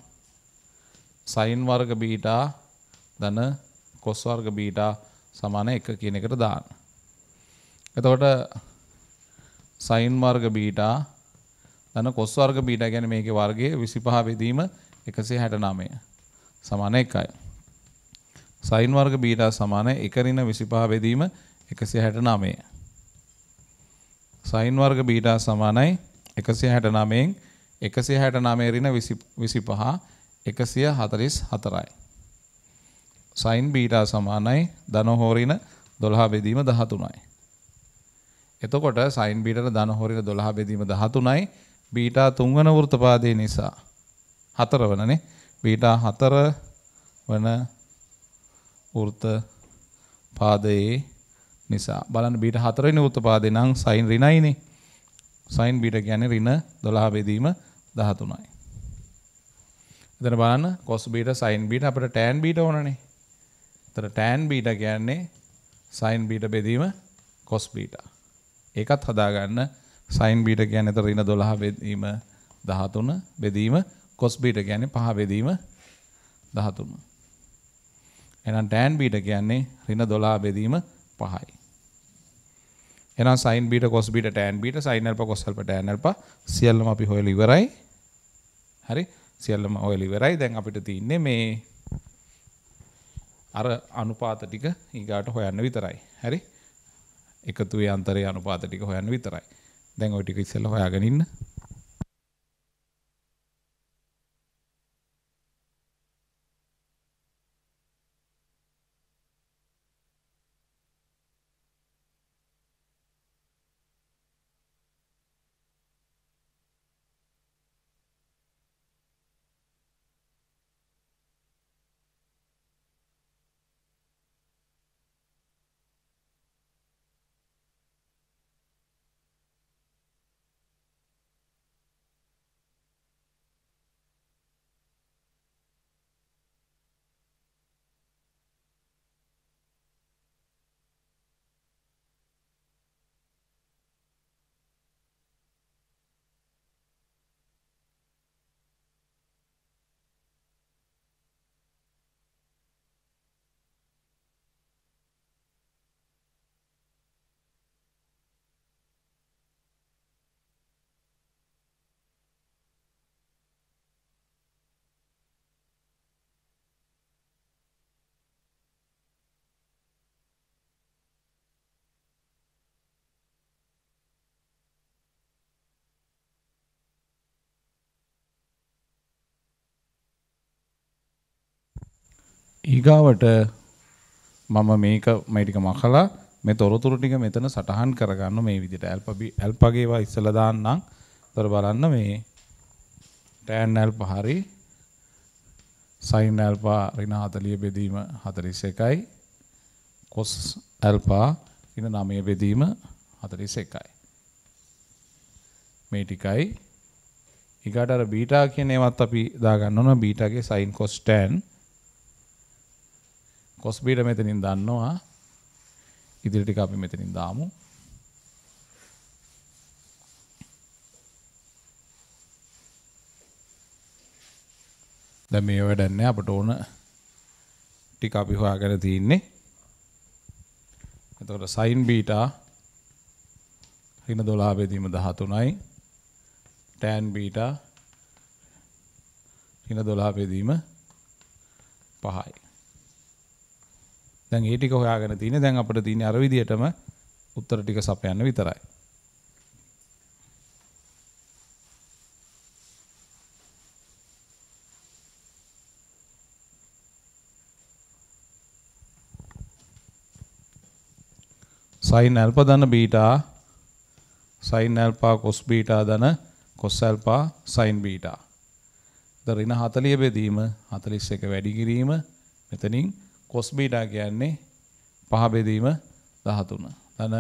sin වර්ග බීටා ධන cos වර්ග බීටා සමාන 1 කියන එකට දාන්න. එතකොට sin වර්ග බීටා ධන cos වර්ග බීටා කියන්නේ මේකේ වර්ගය 25 බෙදීම 169 සමාන 1යි. sin වර්ග බීටා සමාන 1 ඍණ 25 බෙදීම 169. sin වර්ග බීටා සමානයි 169න් එකසිය හැට නමේරින විසි පහා එකසිය හතරිස් හතරයි. සයින් බීටා සමානයි දනහෝරින දොළහා බෙදීම දහතුනයි. එතකොට සයින් බීට දනහෝරින දොළහා බෙදීම දහතුනයි බීටා තුන්වන වෘතපාදය නිසා හතර වනනේ බීටා හතර වන වෘත පාදයේ නිසා බලන්න බීට හතරවෙනි උත්පාදේ නම් සයින් ඍණයිනේ සයින් බීට කියන්නේ ඍණ 12 බෙදීම 0.5 13යි. එතන බලන්න cos beta sin beta අපිට tan beta ඕනනේ. එතන tan beta කියන්නේ sin beta බෙදීම cos beta. ඒකත් හදාගන්න sin beta කියන්නේ එතන ඍණ 12 බෙදීම 13 බෙදීම cos beta කියන්නේ 5 බෙදීම 13. එහෙනම් tan beta කියන්නේ ඍණ 12 බෙදීම 5යි. එහෙනම් sin beta cos beta tan beta sin alpha cos alpha tan alpha සියල්ලම අපි හොයලා ඉවරයි. හරි සියල්ලම ඔයලි වෙරයි දැන් අපිට තියන්නේ මේ අර අනුපාත ටික ඊගාට හොයන්න විතරයි. හරි? එකතුවේ අන්තරයේ අනුපාත ටික හොයන්න විතරයි. දැන් ওই ටික ඉස්සෙල්ලා හොයාගෙන ඉන්න. ඊගාවට මම මේක මේ ටික මකලා මේ තොරතුරු ටික මෙතන සටහන් කරගන්න මේ විදිහට ඇල්පබි ඇල්පගේ ඒවා ඉස්සලා දාන්නම්. තොර බලන්න මේ ටෑන් ඇල්ප හරි සයින් ඇල්පා ඍණ 40 බෙදීම 41යි. කොස් ඇල්පා ඍණ 9 බෙදීම 41යි. මේ ටිකයි ඊගාට අර බීටා කියන ඒවත් අපි දාගන්න ඕන බීටාගේ සයින් කොස් ටෑන් කොස්බීට මෙතනින් දන්නවා ඉදිරි ටික අපි මෙතනින් දාමු. දැන් මේ වැඩක් නැහැ අපට ඕන ටික අපි හොයාගෙන තින්නේ. එතකොට sin beta ඍණ 12 බෙදීම 13යි tan beta ඍණ 12 බෙදීම 5යි. දැන් ඒ ටික හොයාගෙන තියෙන්නේ දැන් අපිට තියෙන්නේ අර විදියටම උත්තර ටික සපයන්න විතරයි. sin alpha ධන beta sin alpha cos beta ධන cos alpha sin beta. ද ඍණ 40 බෙදීම 41 වැඩි කිරීම මෙතනින් 0.5 කොස් බීඩා කියන්නේ පහ බෙදීම 13. තන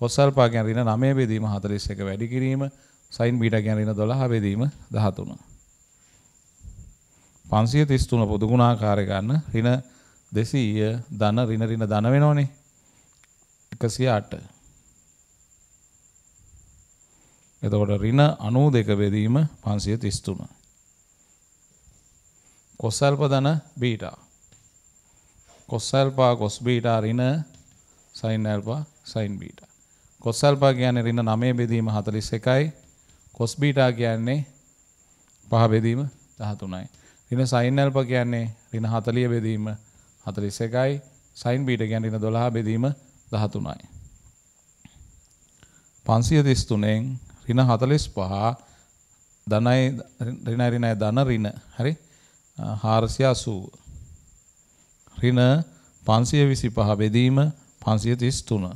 කොස්සල්පා කියන ඍණ 9 බෙදීම 41 වැඩි කිරීම සයින් බීටා කියන ඍණ 12 බෙදීම 13. 533 පොදු ගුණාකාරය ගන්න ඍණ 200 ධන ඍණ ඍණ ධන වෙනවනේ. 108. එතකොට ඍණ 92 බෙදීම 533. කොස්සල්ප ධන beta cos alpha cos beta ඍණ sin alpha sin beta cos alpha කියන්නේ ඍණ 9 බෙදීම 41යි cos beta කියන්නේ 5 බෙදීම 13යි ඍණ sin alpha කියන්නේ ඍණ 40 බෙදීම 41යි sin beta කියන්නේ ඍණ 12 බෙදීම 13යි 533න් ඍණ 45 ධනයි ඍණයි ඍණයි ධන ඍණ හරි 480 ඍණ 525 බෙදීම 533.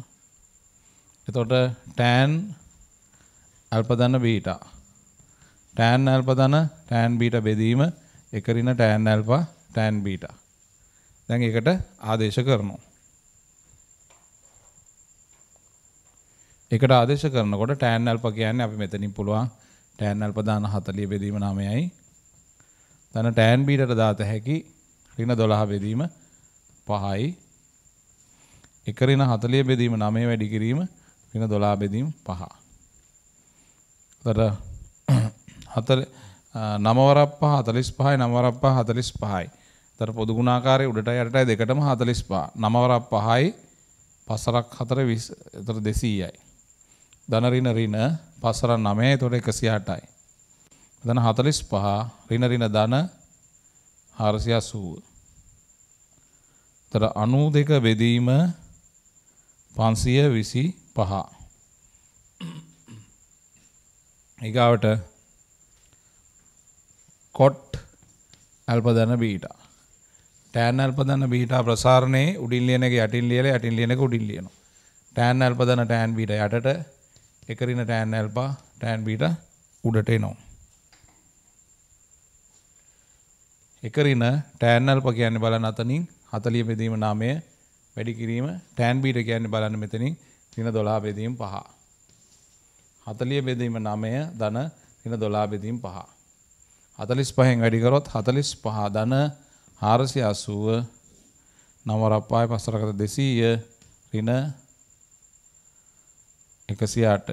එතකොට tan අල්ප ධන බීටා. tan අල්ප ධන tan බීටා බෙදීම එක ඍණ tan අල්පා tan බීටා. දැන් ඒකට ආදේශ කරනවා. ඒකට ආදේශ කරනකොට tan අල්ප කියන්නේ අපි මෙතනින් පුළුවන් tan අල්ප ධන 40 බෙදීම 9යි. තන tan බීටට දාත හැකි ඍණ 12 බෙදීම 0.5. 5යි එක ඍණ 40 බෙදීම 9 වැඩි කිරීම ඍණ 12 බෙදීම 5. උතර 4 9 වරක් 5 45යි 9 වරක් 5 45යි. උතර පොදු ගුණාකාරයේ උඩටයි යටටයි දෙකටම 45. 9 වරක් 5යි 5 වරක් 4 20. උතර 200යි. ධන ඍණ ඍණ 5 වරක් 9යි උතර 108යි. ධන 45 ඍණ ඍණ ධන 480. තර අනු දෙක බෙදීම පන්සිය විසි පහ ඒගාවට කොට් ඇල්පදන බීට ටෑන් ඇල්පදන බීට ප්‍රසාරණය උඩින් ලියනක යටින් ලියල යටින් ලියනක උඩින් ලියන ටෑන් ඇල්පදන ටෑන් බීට යටට එකරින ටෑන් ඇල්පා ටෑන් බීට උඩට එනවා එකරින ටෑන් ඇල්ප කියන්නේ බලන අතනින් හතලිය බෙදීම නාමය වැඩි කිරීම ටෑන් බීට කියන්නේ බලන්න මෙතනින් තින දොලා බෙදීම් පහ. හතලිය බෙදීම නමය දන තින දොලා බෙදීම් පහ. හතලිස් පහෙන් වැඩිකරොත් හතලිස් පහ දන හාරසි අසුව නවරප්පාය පසරකත දෙසීය රින එකසියාට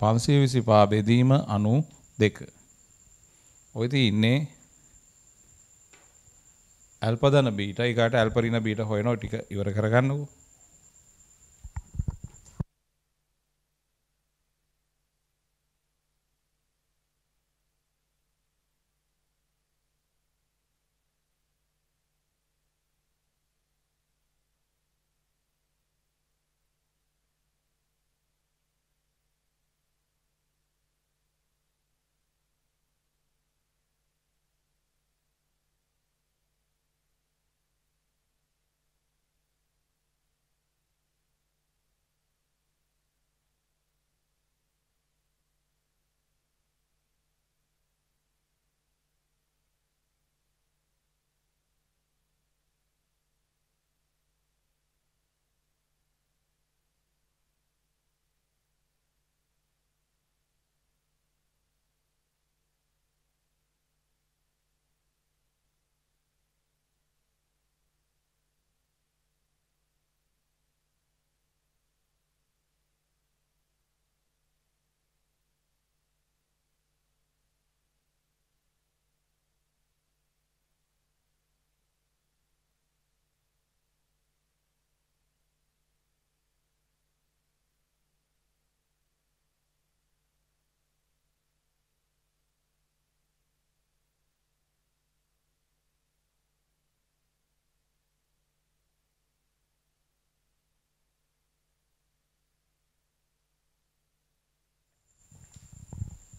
පන්සිය විසි පා බෙදීම අනු දෙක. ඔයිති ඉන්නේ ඇල්පදන බීට එකට ඇල්පරින බීට හොයනෝ ටික ඉවර කරගන්නකෝ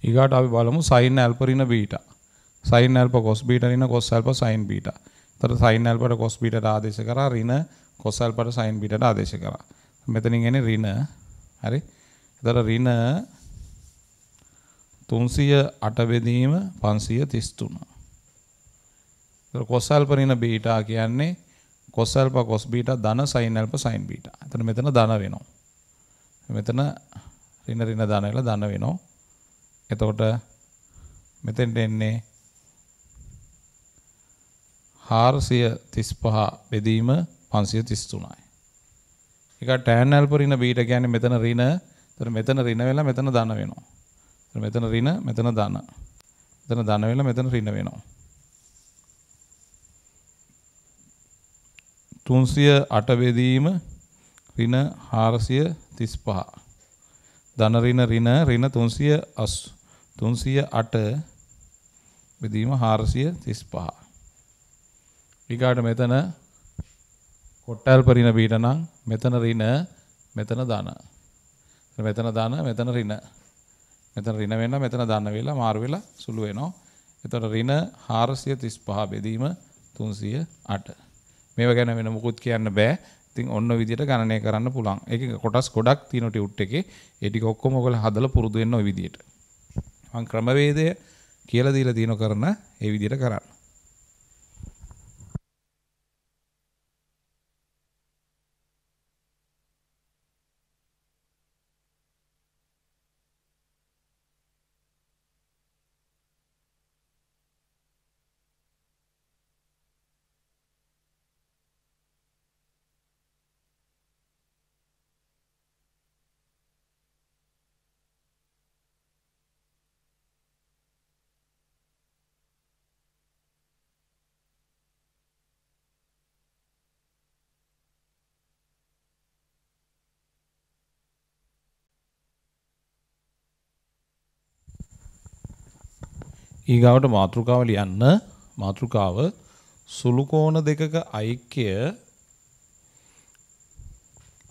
ඊගාට අපි බලමු sin alpha ඍණ beta. sin alpha cos beta ඍණ cos alpha sin beta. එතකොට sin alpha ට cos beta ට ආදේශ කරා ඍණ cos alpha ට sin beta ට ආදේශ කරා. මෙතනින් එන්නේ ඍණ හරි. එතකොට ඍණ 308 බෙදීම 533. එතකොට cos alpha ඍණ beta කියන්නේ cos alpha cos beta ධන sin alpha sin beta. එතන මෙතන ධන වෙනවා. මෙතන ඍණ ඍණ ධන වෙලා ධන වෙනවා. එතකොට මෙතෙන්ට එන්නේ 435 බෙදීම 533යි. එක tan alpha ඍණ බීට කියන්නේ මෙතන ඍණ, එතන මෙතන ඍණ වෙලා මෙතන ධන වෙනවා. එතන මෙතන ඍණ, මෙතන ධන. මෙතන ධන වෙලා මෙතන ඍණ වෙනවා. 308 බෙදීම ඍණ 435. ධන ඍණ ඍණ ඍණ 380 308 බෙදීම 435. ඊගාට මෙතන කොටල් පරිණ පීඩනම් මෙතන ඍණ මෙතන ධන. මෙතන ධන මෙතන ඍණ. මෙතන ඍණ වෙනවා මෙතන ධන වෙලා මාරු වෙලා සුළු වෙනවා. එතකොට ඍණ 435 බෙදීම 308. මේව ගැන වෙන මොකුත් කියන්න බෑ. ඉතින් ඔන්න විදියට ගණනය කරන්න පුළුවන්. ඒකේ කොටස් ගොඩක් තියෙනවා ටියුට් එකේ. ඒ ටික ඔක්කොම ඔයගොල්ලෝ හදලා පුරුදු වෙන්න ওই විදියට. මං ක්‍රමවේදය කියලා දීලා තියෙන කරන ඒ විදිහට කරන්න. ඊගාවට මාතෘකාව ලියන්න මාතෘකාව සුළු කෝණ දෙකක ඓක්‍ය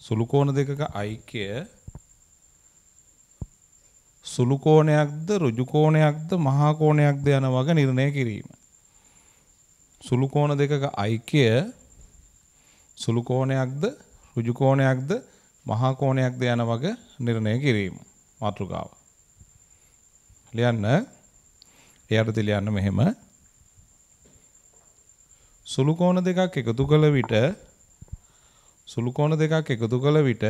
සුළු කෝණ දෙකක ඓක්‍ය සුළු කෝණයක්ද ඍජු කෝණයක්ද මහා කෝණයක්ද යන වග නිර්ණය කිරීම. සුළු කෝණ දෙකක ඓක්‍ය සුළු කෝණයක්ද ඍජු කෝණයක්ද මහා කෝණයක්ද යන වග නිර්ණය කිරීම. මාතෘකාව. ලියන්න එයාට තිලියන්න මෙහෙම සුළු කෝණ දෙකක් එකතු කළ විට සුළු කෝණ දෙකක් එකතු කළ විට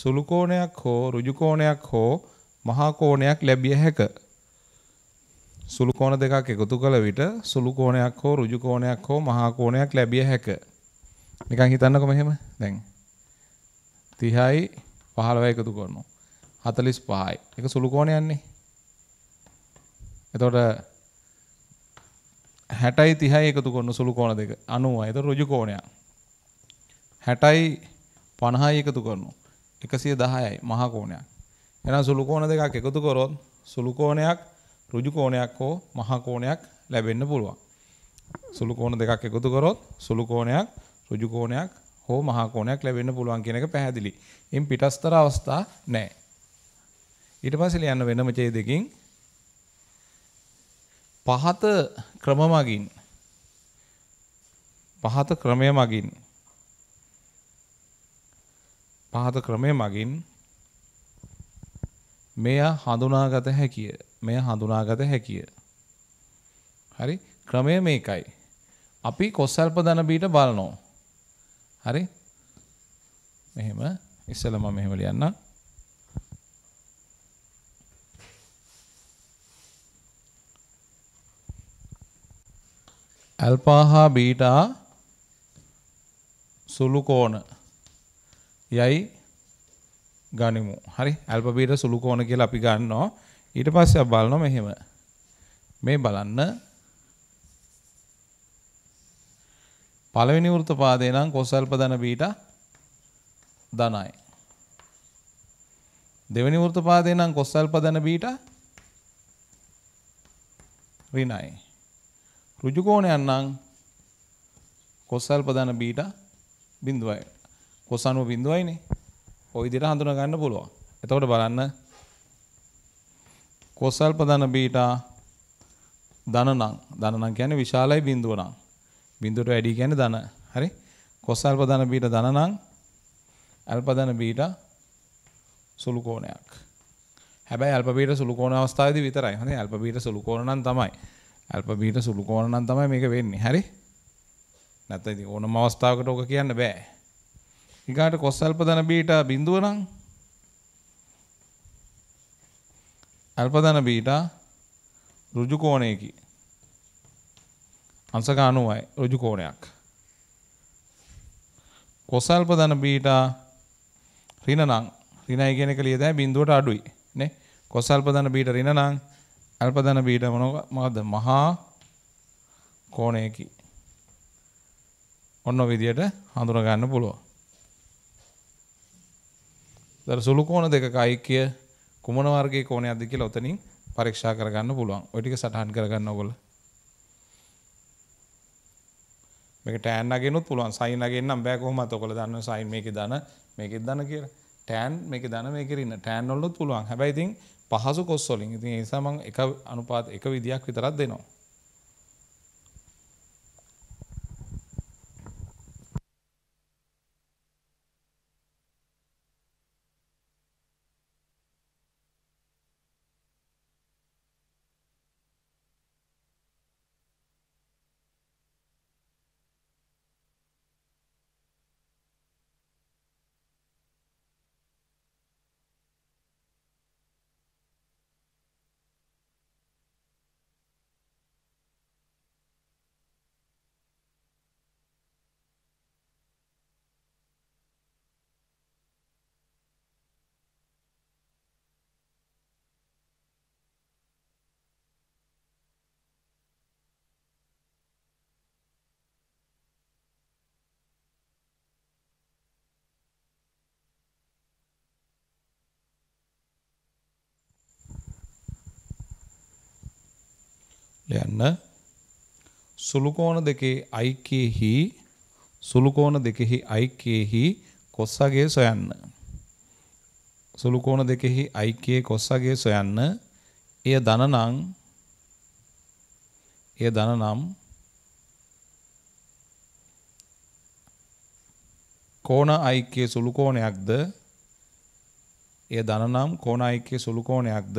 සුළු කෝණයක් හෝ ඍජු කෝණයක් හෝ මහා කෝණයක් ලැබිය හැක. සුළු කෝණ දෙකක් එකතු කළ විට සුළු කෝණයක් හෝ ඍජු කෝණයක් හෝ මහා කෝණයක් ලැබිය හැක. නිකන් හිතන්නකෝ මෙහෙම. දැන් 30යි 15 එකතු කරනවා. 45යි. ඒක සුළු කෝණයක්නේ. එතකොට 60යි 30යි එකතු කරන සුළු කෝණ දෙක 90යි. එතකොට ඍජු කෝණයක්. 60යි 50යි එකතු කරනවා. 110යි මහා කෝණයක්. එහෙනම් සුළු කෝණ දෙකක් එකතු කරොත් සුළු කෝණයක් ඍජු කෝණයක් හෝ මහා කෝණයක් ලැබෙන්න පුළුවන්. සුළු කෝණ දෙකක් එකතු කරොත් සුළු කෝණයක් ඍජු කෝණයක් හෝ මහා කෝණයක් ලැබෙන්න පුළුවන් කියන එක පැහැදිලි. ඉන් පිටස්තර අවස්ථා නැහැ. ඊට පස්සේ ලියන්න වෙනම ඡේදයකින් පහත ක්‍රම මගින් පහත ක්‍රමය මගින් පහත ක්‍රමය මගින් මෙය හඳුනාගත හැකිය මෙය හඳුනාගත හැකිය හරි ක්‍රමය මේකයි අපි කොස්සල්ප දන බීට බලනෝ හරි මෙහෙම ඉස්සෙල්ලා මම මෙහෙම ලියන්නම් ඇල්පා හා බීටා සුළු කෝණ යයි ගනිමු. හරි ඇල්පා බීටා සුළු කෝණ කියලා අපි ගන්නවා. ඊට පස්සේ අපි බලනවා මෙහෙම. මේ බලන්න පළවෙනි වෘත්ත පාදේ නම් cos alpha ධන බීටා ධනයි. දෙවෙනි වෘත්ත පාදේ නම් cos alpha ධන බීටා ඍණයි. ඍජු කෝණයක් නම් කොසල් ප්‍රධාන බීට බිඳුවයි. කොසනුව බිඳුවයිනේ. ওই විදිහට හඳුනා ගන්න පුළුවන්. එතකොට බලන්න කොසල් ප්‍රධාන බීට ධන නම් ධන නම් කියන්නේ විශාලයි බිඳුව නම්. බිඳුවට වැඩි කියන්නේ ධන. හරි? කොසල් ප්‍රධාන බීට ධන නම් අල්ප ධන බීට සුළු කෝණයක්. හැබැයි අල්ප බීට සුළු කෝණ අවස්ථාවේදී විතරයි. හරි? අල්ප බීට සුළු කෝණ නම් තමයි. අල්ප බීට සුළු කෝණ නම් තමයි මේක වෙන්නේ. හරි? නැත්නම් ඉතින් ඕනම අවස්ථාවකට ඕක කියන්න බෑ. ඊගාට cos අල්ප ධන බීටා බිඳුව නම් අල්ප ධන බීටා ඍජු කෝණයකි. අංශක 90යි ඍජු කෝණයක්. cos අල්ප ධන බීටා ඍණ නම් ඍණයි කියන එක ලියදැයි බිඳුවට අඩුයි. නේ? cos අල්ප ධන බීටා ඍණ නම් අල්පදන බීඩ මොනවද මහා කෝණයකි. ඔන්න විදියට හඳුන ගන්න පුළුවන්. දර සුළු කෝණ දෙකක ඓක්‍ය කුමන වර්ගයේ කෝණයක්ද කියලා ඔතනින් පරීක්ෂා කරගන්න පුළුවන්. ඔය ටික සටහන් කරගන්න ඕගොල්ලෝ. මේක tan අගෙනුත් පුළුවන්. sin අගෙන්න නම් බෑ කොහොමද ඔයගොල්ලෝ දන්නව sin මේකේ දන මේකේ දන කියලා. tan මේකේ දන මේකේ ඉන්න tan වලුත් පුළුවන්. හැබැයි ඉතින් පහසු කොස් වලින්. ඉතින් ඒ නිසා මම එක අනුපාත එක විදියක් විතරක් දෙනවා. යන්න සුළු කෝණ දෙකේ අයිකයේහි සුළු කෝණ දෙකෙහි අයිකයේහි කොස්සගේ සොයන්න සුළු කෝණ දෙකෙහි අයිකයේ කොස්සගේ සොයන්න එය ධනනම් එය ධනනම් කෝණ අයිකයේ සුළු කෝණයක්ද එය ධනනම් කෝණ අයිකයේ සුළු කෝණයක්ද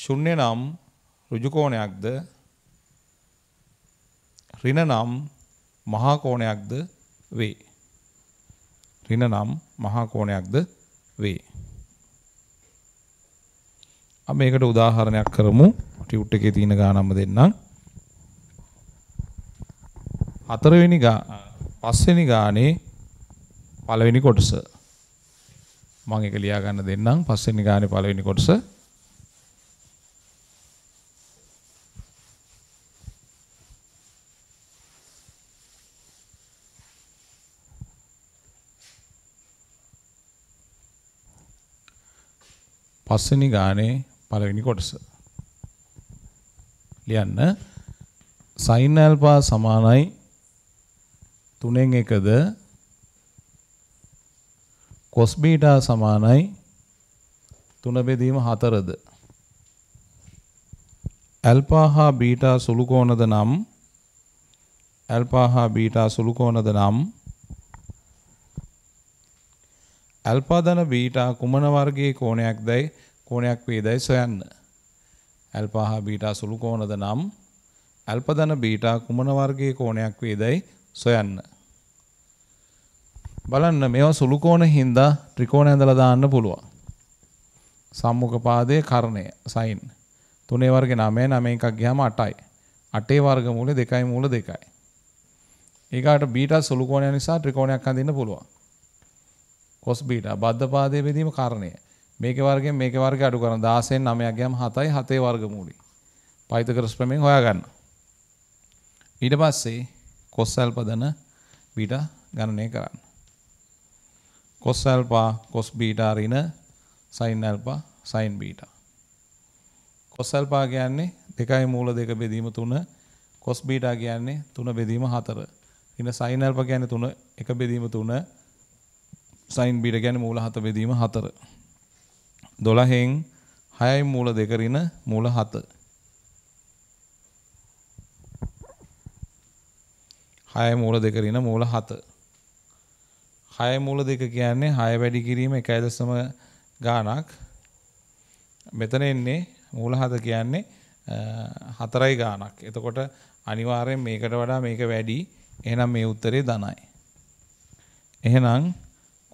ශුන්‍ය නම් ඍජු කෝණයක්ද ඍණ නම් මහා කෝණයක්ද වේ. ඍණ නම් මහා කෝණයක්ද වේ. අපි මේකට උදාහරණයක් කරමු. ටියුට් එකේ තියෙන ගානම්ම දෙන්නම්. හතරවෙනි ගා පස්වෙනි ගානේ පළවෙනි කොටස මම ඒක ලියා ගන්න දෙන්නම් පස්වෙනි ගානේ පළවෙනි කොටස පස්වෙනි ගානේ පළවෙනි කොටස. ලියන්න sin alpha සමානයි 3න් 1ද cos beta සමානයි 3 බෙදීම 4ද alpha හා beta සුළු කෝණද නම් alpha හා beta සුළු කෝණද නම් 0 ඇල්ෆා ධන බීටා කුමන වර්ගයේ කෝණයක්දයි කෝණයක් වේදයි සොයන්න. ඇල්ෆා හා බීටා සුළු කෝණද නම් ඇල්ෆා ධන බීටා කුමන වර්ගයේ කෝණයක් වේදයි සොයන්න. බලන්න මේවා සුළු කෝණ හින්දා ත්‍රිකෝණ ඇඳලා දාන්න පුළුවන්. සම්මුඛ පාදයේ කර්ණය සයින්. තුනේ වර්ගේ 9 9 එකක් ගියාම 8යි. 8ේ වර්ගමූලය 2යි මූල 2යි. ඒකට බීටා සුළු කෝණය නිසා ත්‍රිකෝණයක් අඳින්න පුළුවන්. කොස් බීටා බද්ධ පාදයේ බෙදීම කරණය. මේකේ වර්ගයෙන් මේකේ වර්ගය අඩු කරන 16න් 9ක් ගියම 7යි 7ේ වර්ගමූලයි. පයිතගොරස් ප්‍රමේයෙන් හොයාගන්න. ඊට පස්සේ කොස් ඇල්පදන බීටා ගණනය කරන්න. කොස් ඇල්පා කොස් බීටා ඍණ සයින් ඇල්පා සයින් බීටා. කොස් ඇල්පා කියන්නේ දෙකයි මූල දෙක බෙදීම 3 කොස් බීටා කියන්නේ 3 බෙදීම 4. ඍණ සයින් ඇල්පා කියන්නේ 3 1 බෙදීම 3 සයින් බීට ගැන මූල හත බෙදීම හතර. දොළහෙන් හයයි මූල දෙකරින මූල හත. හය මූල දෙකරින මූල හත. හය මූල දෙක කියන්නේ හය වැඩි කිරීම එකයි දශම ගාණක්. මෙතන එන්නේ මූල හත කියන්නේ හතරයි ගාණක්. එතකොට අනිවාර්යෙන් මේකට වඩා මේක වැඩි. එහෙනම් මේ උත්තරේ ධනයි. එහෙනම්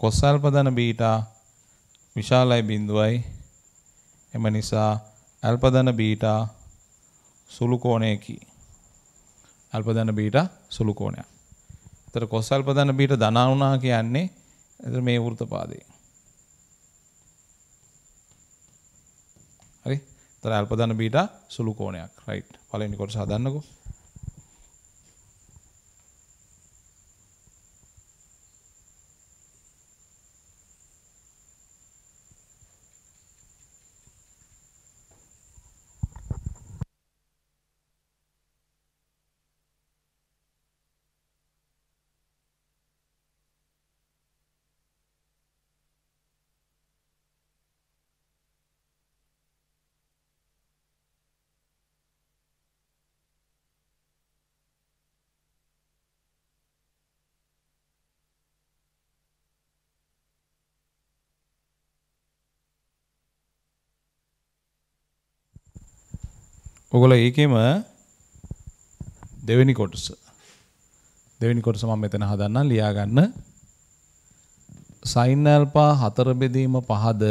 කොස්සල්පදන බීටා විශාලයි බිඳුවයි එම නිසා අල්පදන බීටා සුළු කෝණයකි. අල්පදන බීටා සුළු කෝණයක්. එතකොට කොස්සල්පදන බීට ධනා වුණා කියන්නේ එතන මේ වෘතපාදේ. හරි? එතන අල්පදන බීටා සුළු කෝණයක්. රයිට්. පළවෙනි කොටස හදන්නකෝ. ඔගොල්ලෝ ඒකෙම දෙවෙනි කොටස දෙවෙනි කොටස මම මෙතන හදන්නම් ලියා ගන්න sin alpha 4 බෙදීම 5ද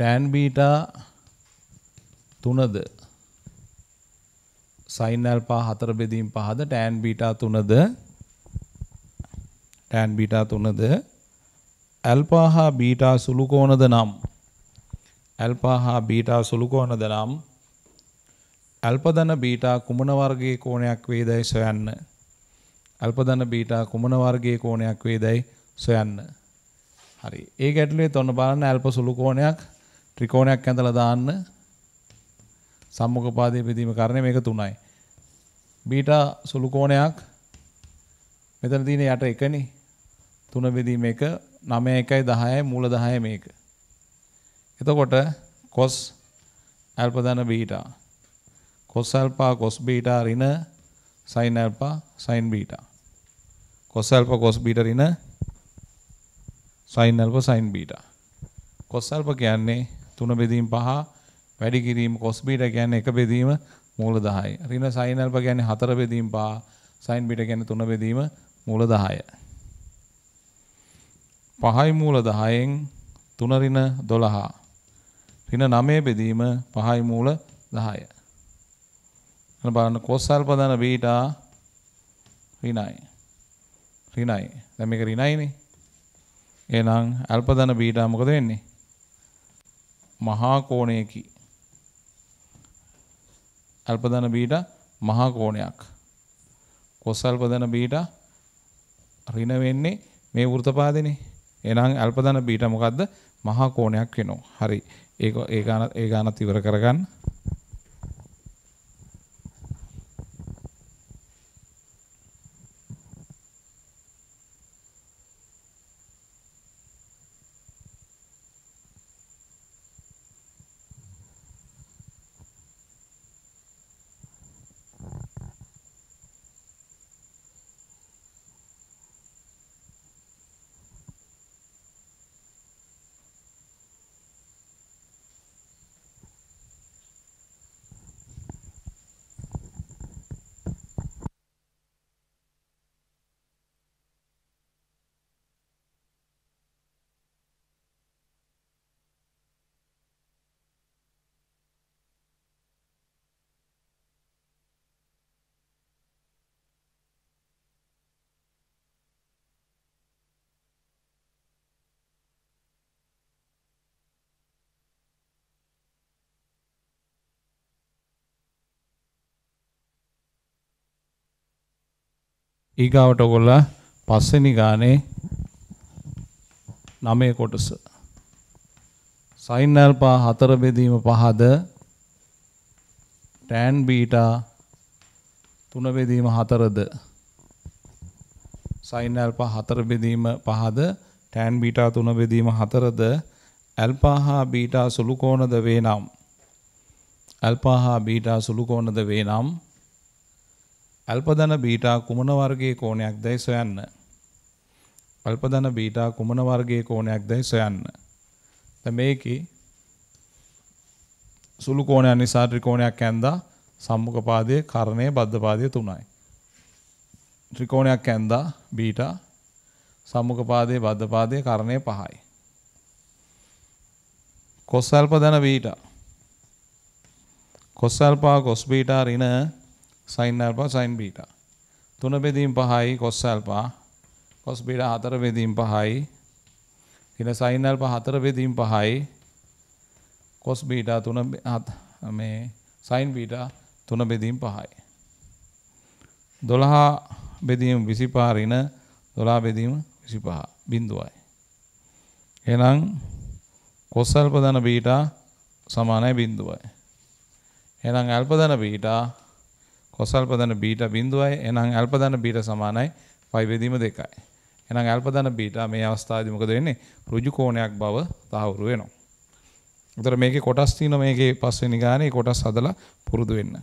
tan beta 3ද sin alpha 4 බෙදීම 5ද tan beta 3ද tan beta 3ද alpha හා beta සුළු කෝණද නම් ඇල්පා හා බීටා සුළු කෝණද නම් අල්පදන බීටා කුමන වර්ගයේ කෝණයක් වේදයි සොයන්න. අල්පදන බීටා කුමන වර්ගයේ කෝණයක් වේදයි සොයන්න. හරි. ඒ ගැටලුවේ තොන්න බලන්න අල්ප සුළු කෝණයක් ත්‍රිකෝණයක් ඇඳලා දාන්න. සම්මුඛ පාදයේ බෙදීම කරන්නේ මේක තුනයි. බීටා සුළු කෝණයක් මෙතන තියෙන යට එකනේ. 3 බෙදීම 1 9 1යි 10යි මූල 10යි මේක. එතකොට cos alpha ධන beta cos alpha cos beta ඍණ sin alpha sin beta cos alpha cos beta ඍණ sin alpha sin beta cos alpha කියන්නේ 3 බෙදීම් 5 වැඩි කිරීම cos beta කියන්නේ 1 බෙදීම මූල 10යි ඍණ sin alpha කියන්නේ 4 බෙදීම් 5 sin beta කියන්නේ 3 බෙදීම මූල 10යි 5යි මූල 10ෙන් 3 ඍණ 12 ඍණ 9 බෙදීම 5යි මූල 10. අන්න බලන්න කෝසල්පදන බීටා ඍණයි. ඍණයි. දැන් මේක ඍණයිනේ. එහෙනම් අල්පදන බීටා මොකද වෙන්නේ? මහා කෝණයකි. අල්පදන බීටා මහා කෝණයක්. කොසල්පදන බීටා ඍණ වෙන්නේ මේ වෘතපාදනේ. එහෙනම් අල්පදන බීටා මොකද්ද? මහා කෝණයක් වෙනවා. හරි. ඒ ඒ ගාන ඒ ගානත් ඉවර කරගන්න ඊගාවට ඔයගොල්ලෝ පස්වෙනි ගානේ 9 කොටස. sin alpha 4 බෙදීම 5ද tan beta 3 බෙදීම 4ද sin alpha 4 බෙදීම 5ද tan beta 3 බෙදීම 4ද alpha හා beta සුළු කෝණද වේ නම් alpha හා beta සුළු කෝණද වේ නම් අල්පදන බීටා කුමන වර්ගයේ කෝණයක්දයි සොයන්න. අල්පදන බීටා කුමන වර්ගයේ කෝණයක්දයි සොයන්න. දැන් මේකේ සුළු කෝණයක් නිසා ත්‍රිකෝණයක් ඇඳලා සම්මුඛ පාදයේ කර්ණයේ බද්ධ පාදයේ තුනයි. ත්‍රිකෝණයක් ඇඳලා බීටා සම්මුඛ පාදයේ බද්ධ පාදයේ කර්ණයේ පහයි. කොස් අල්ප දන බීටා. කොස් අල්පා කොස් බීටා ඍණ sin alpha sin beta. 3 බෙදීම් 5යි cos alpha cos beta 4 බෙදීම් 5යි ඊට sin alpha 4 බෙදීම් 5යි cos beta 3 මේ sin beta 3 බෙදීම් 5යි 12 බෙදීම් 25 ඍණ 12 බෙදීම 25 බිඳුවයි එහෙනම් cos alpha ධන beta සමානයි බිඳුවයි එහෙනම් alpha ධන beta කොසල්පදන බීට බිඳුවයි එනම් ඇල්පදන බීට සමානයි පයිවැදීම දෙකයි. එනම් ඇල්පදන බීට මේ අවස්ථාවේදී මොකද වෙන්නේ? ඍජු කෝණයක් බව තහවුරු වෙනවා. උතර මේකේ කොටස් තියෙන මේකේ පස්වෙනි ගානේ කොටස් හදලා පුරුදු වෙන්න.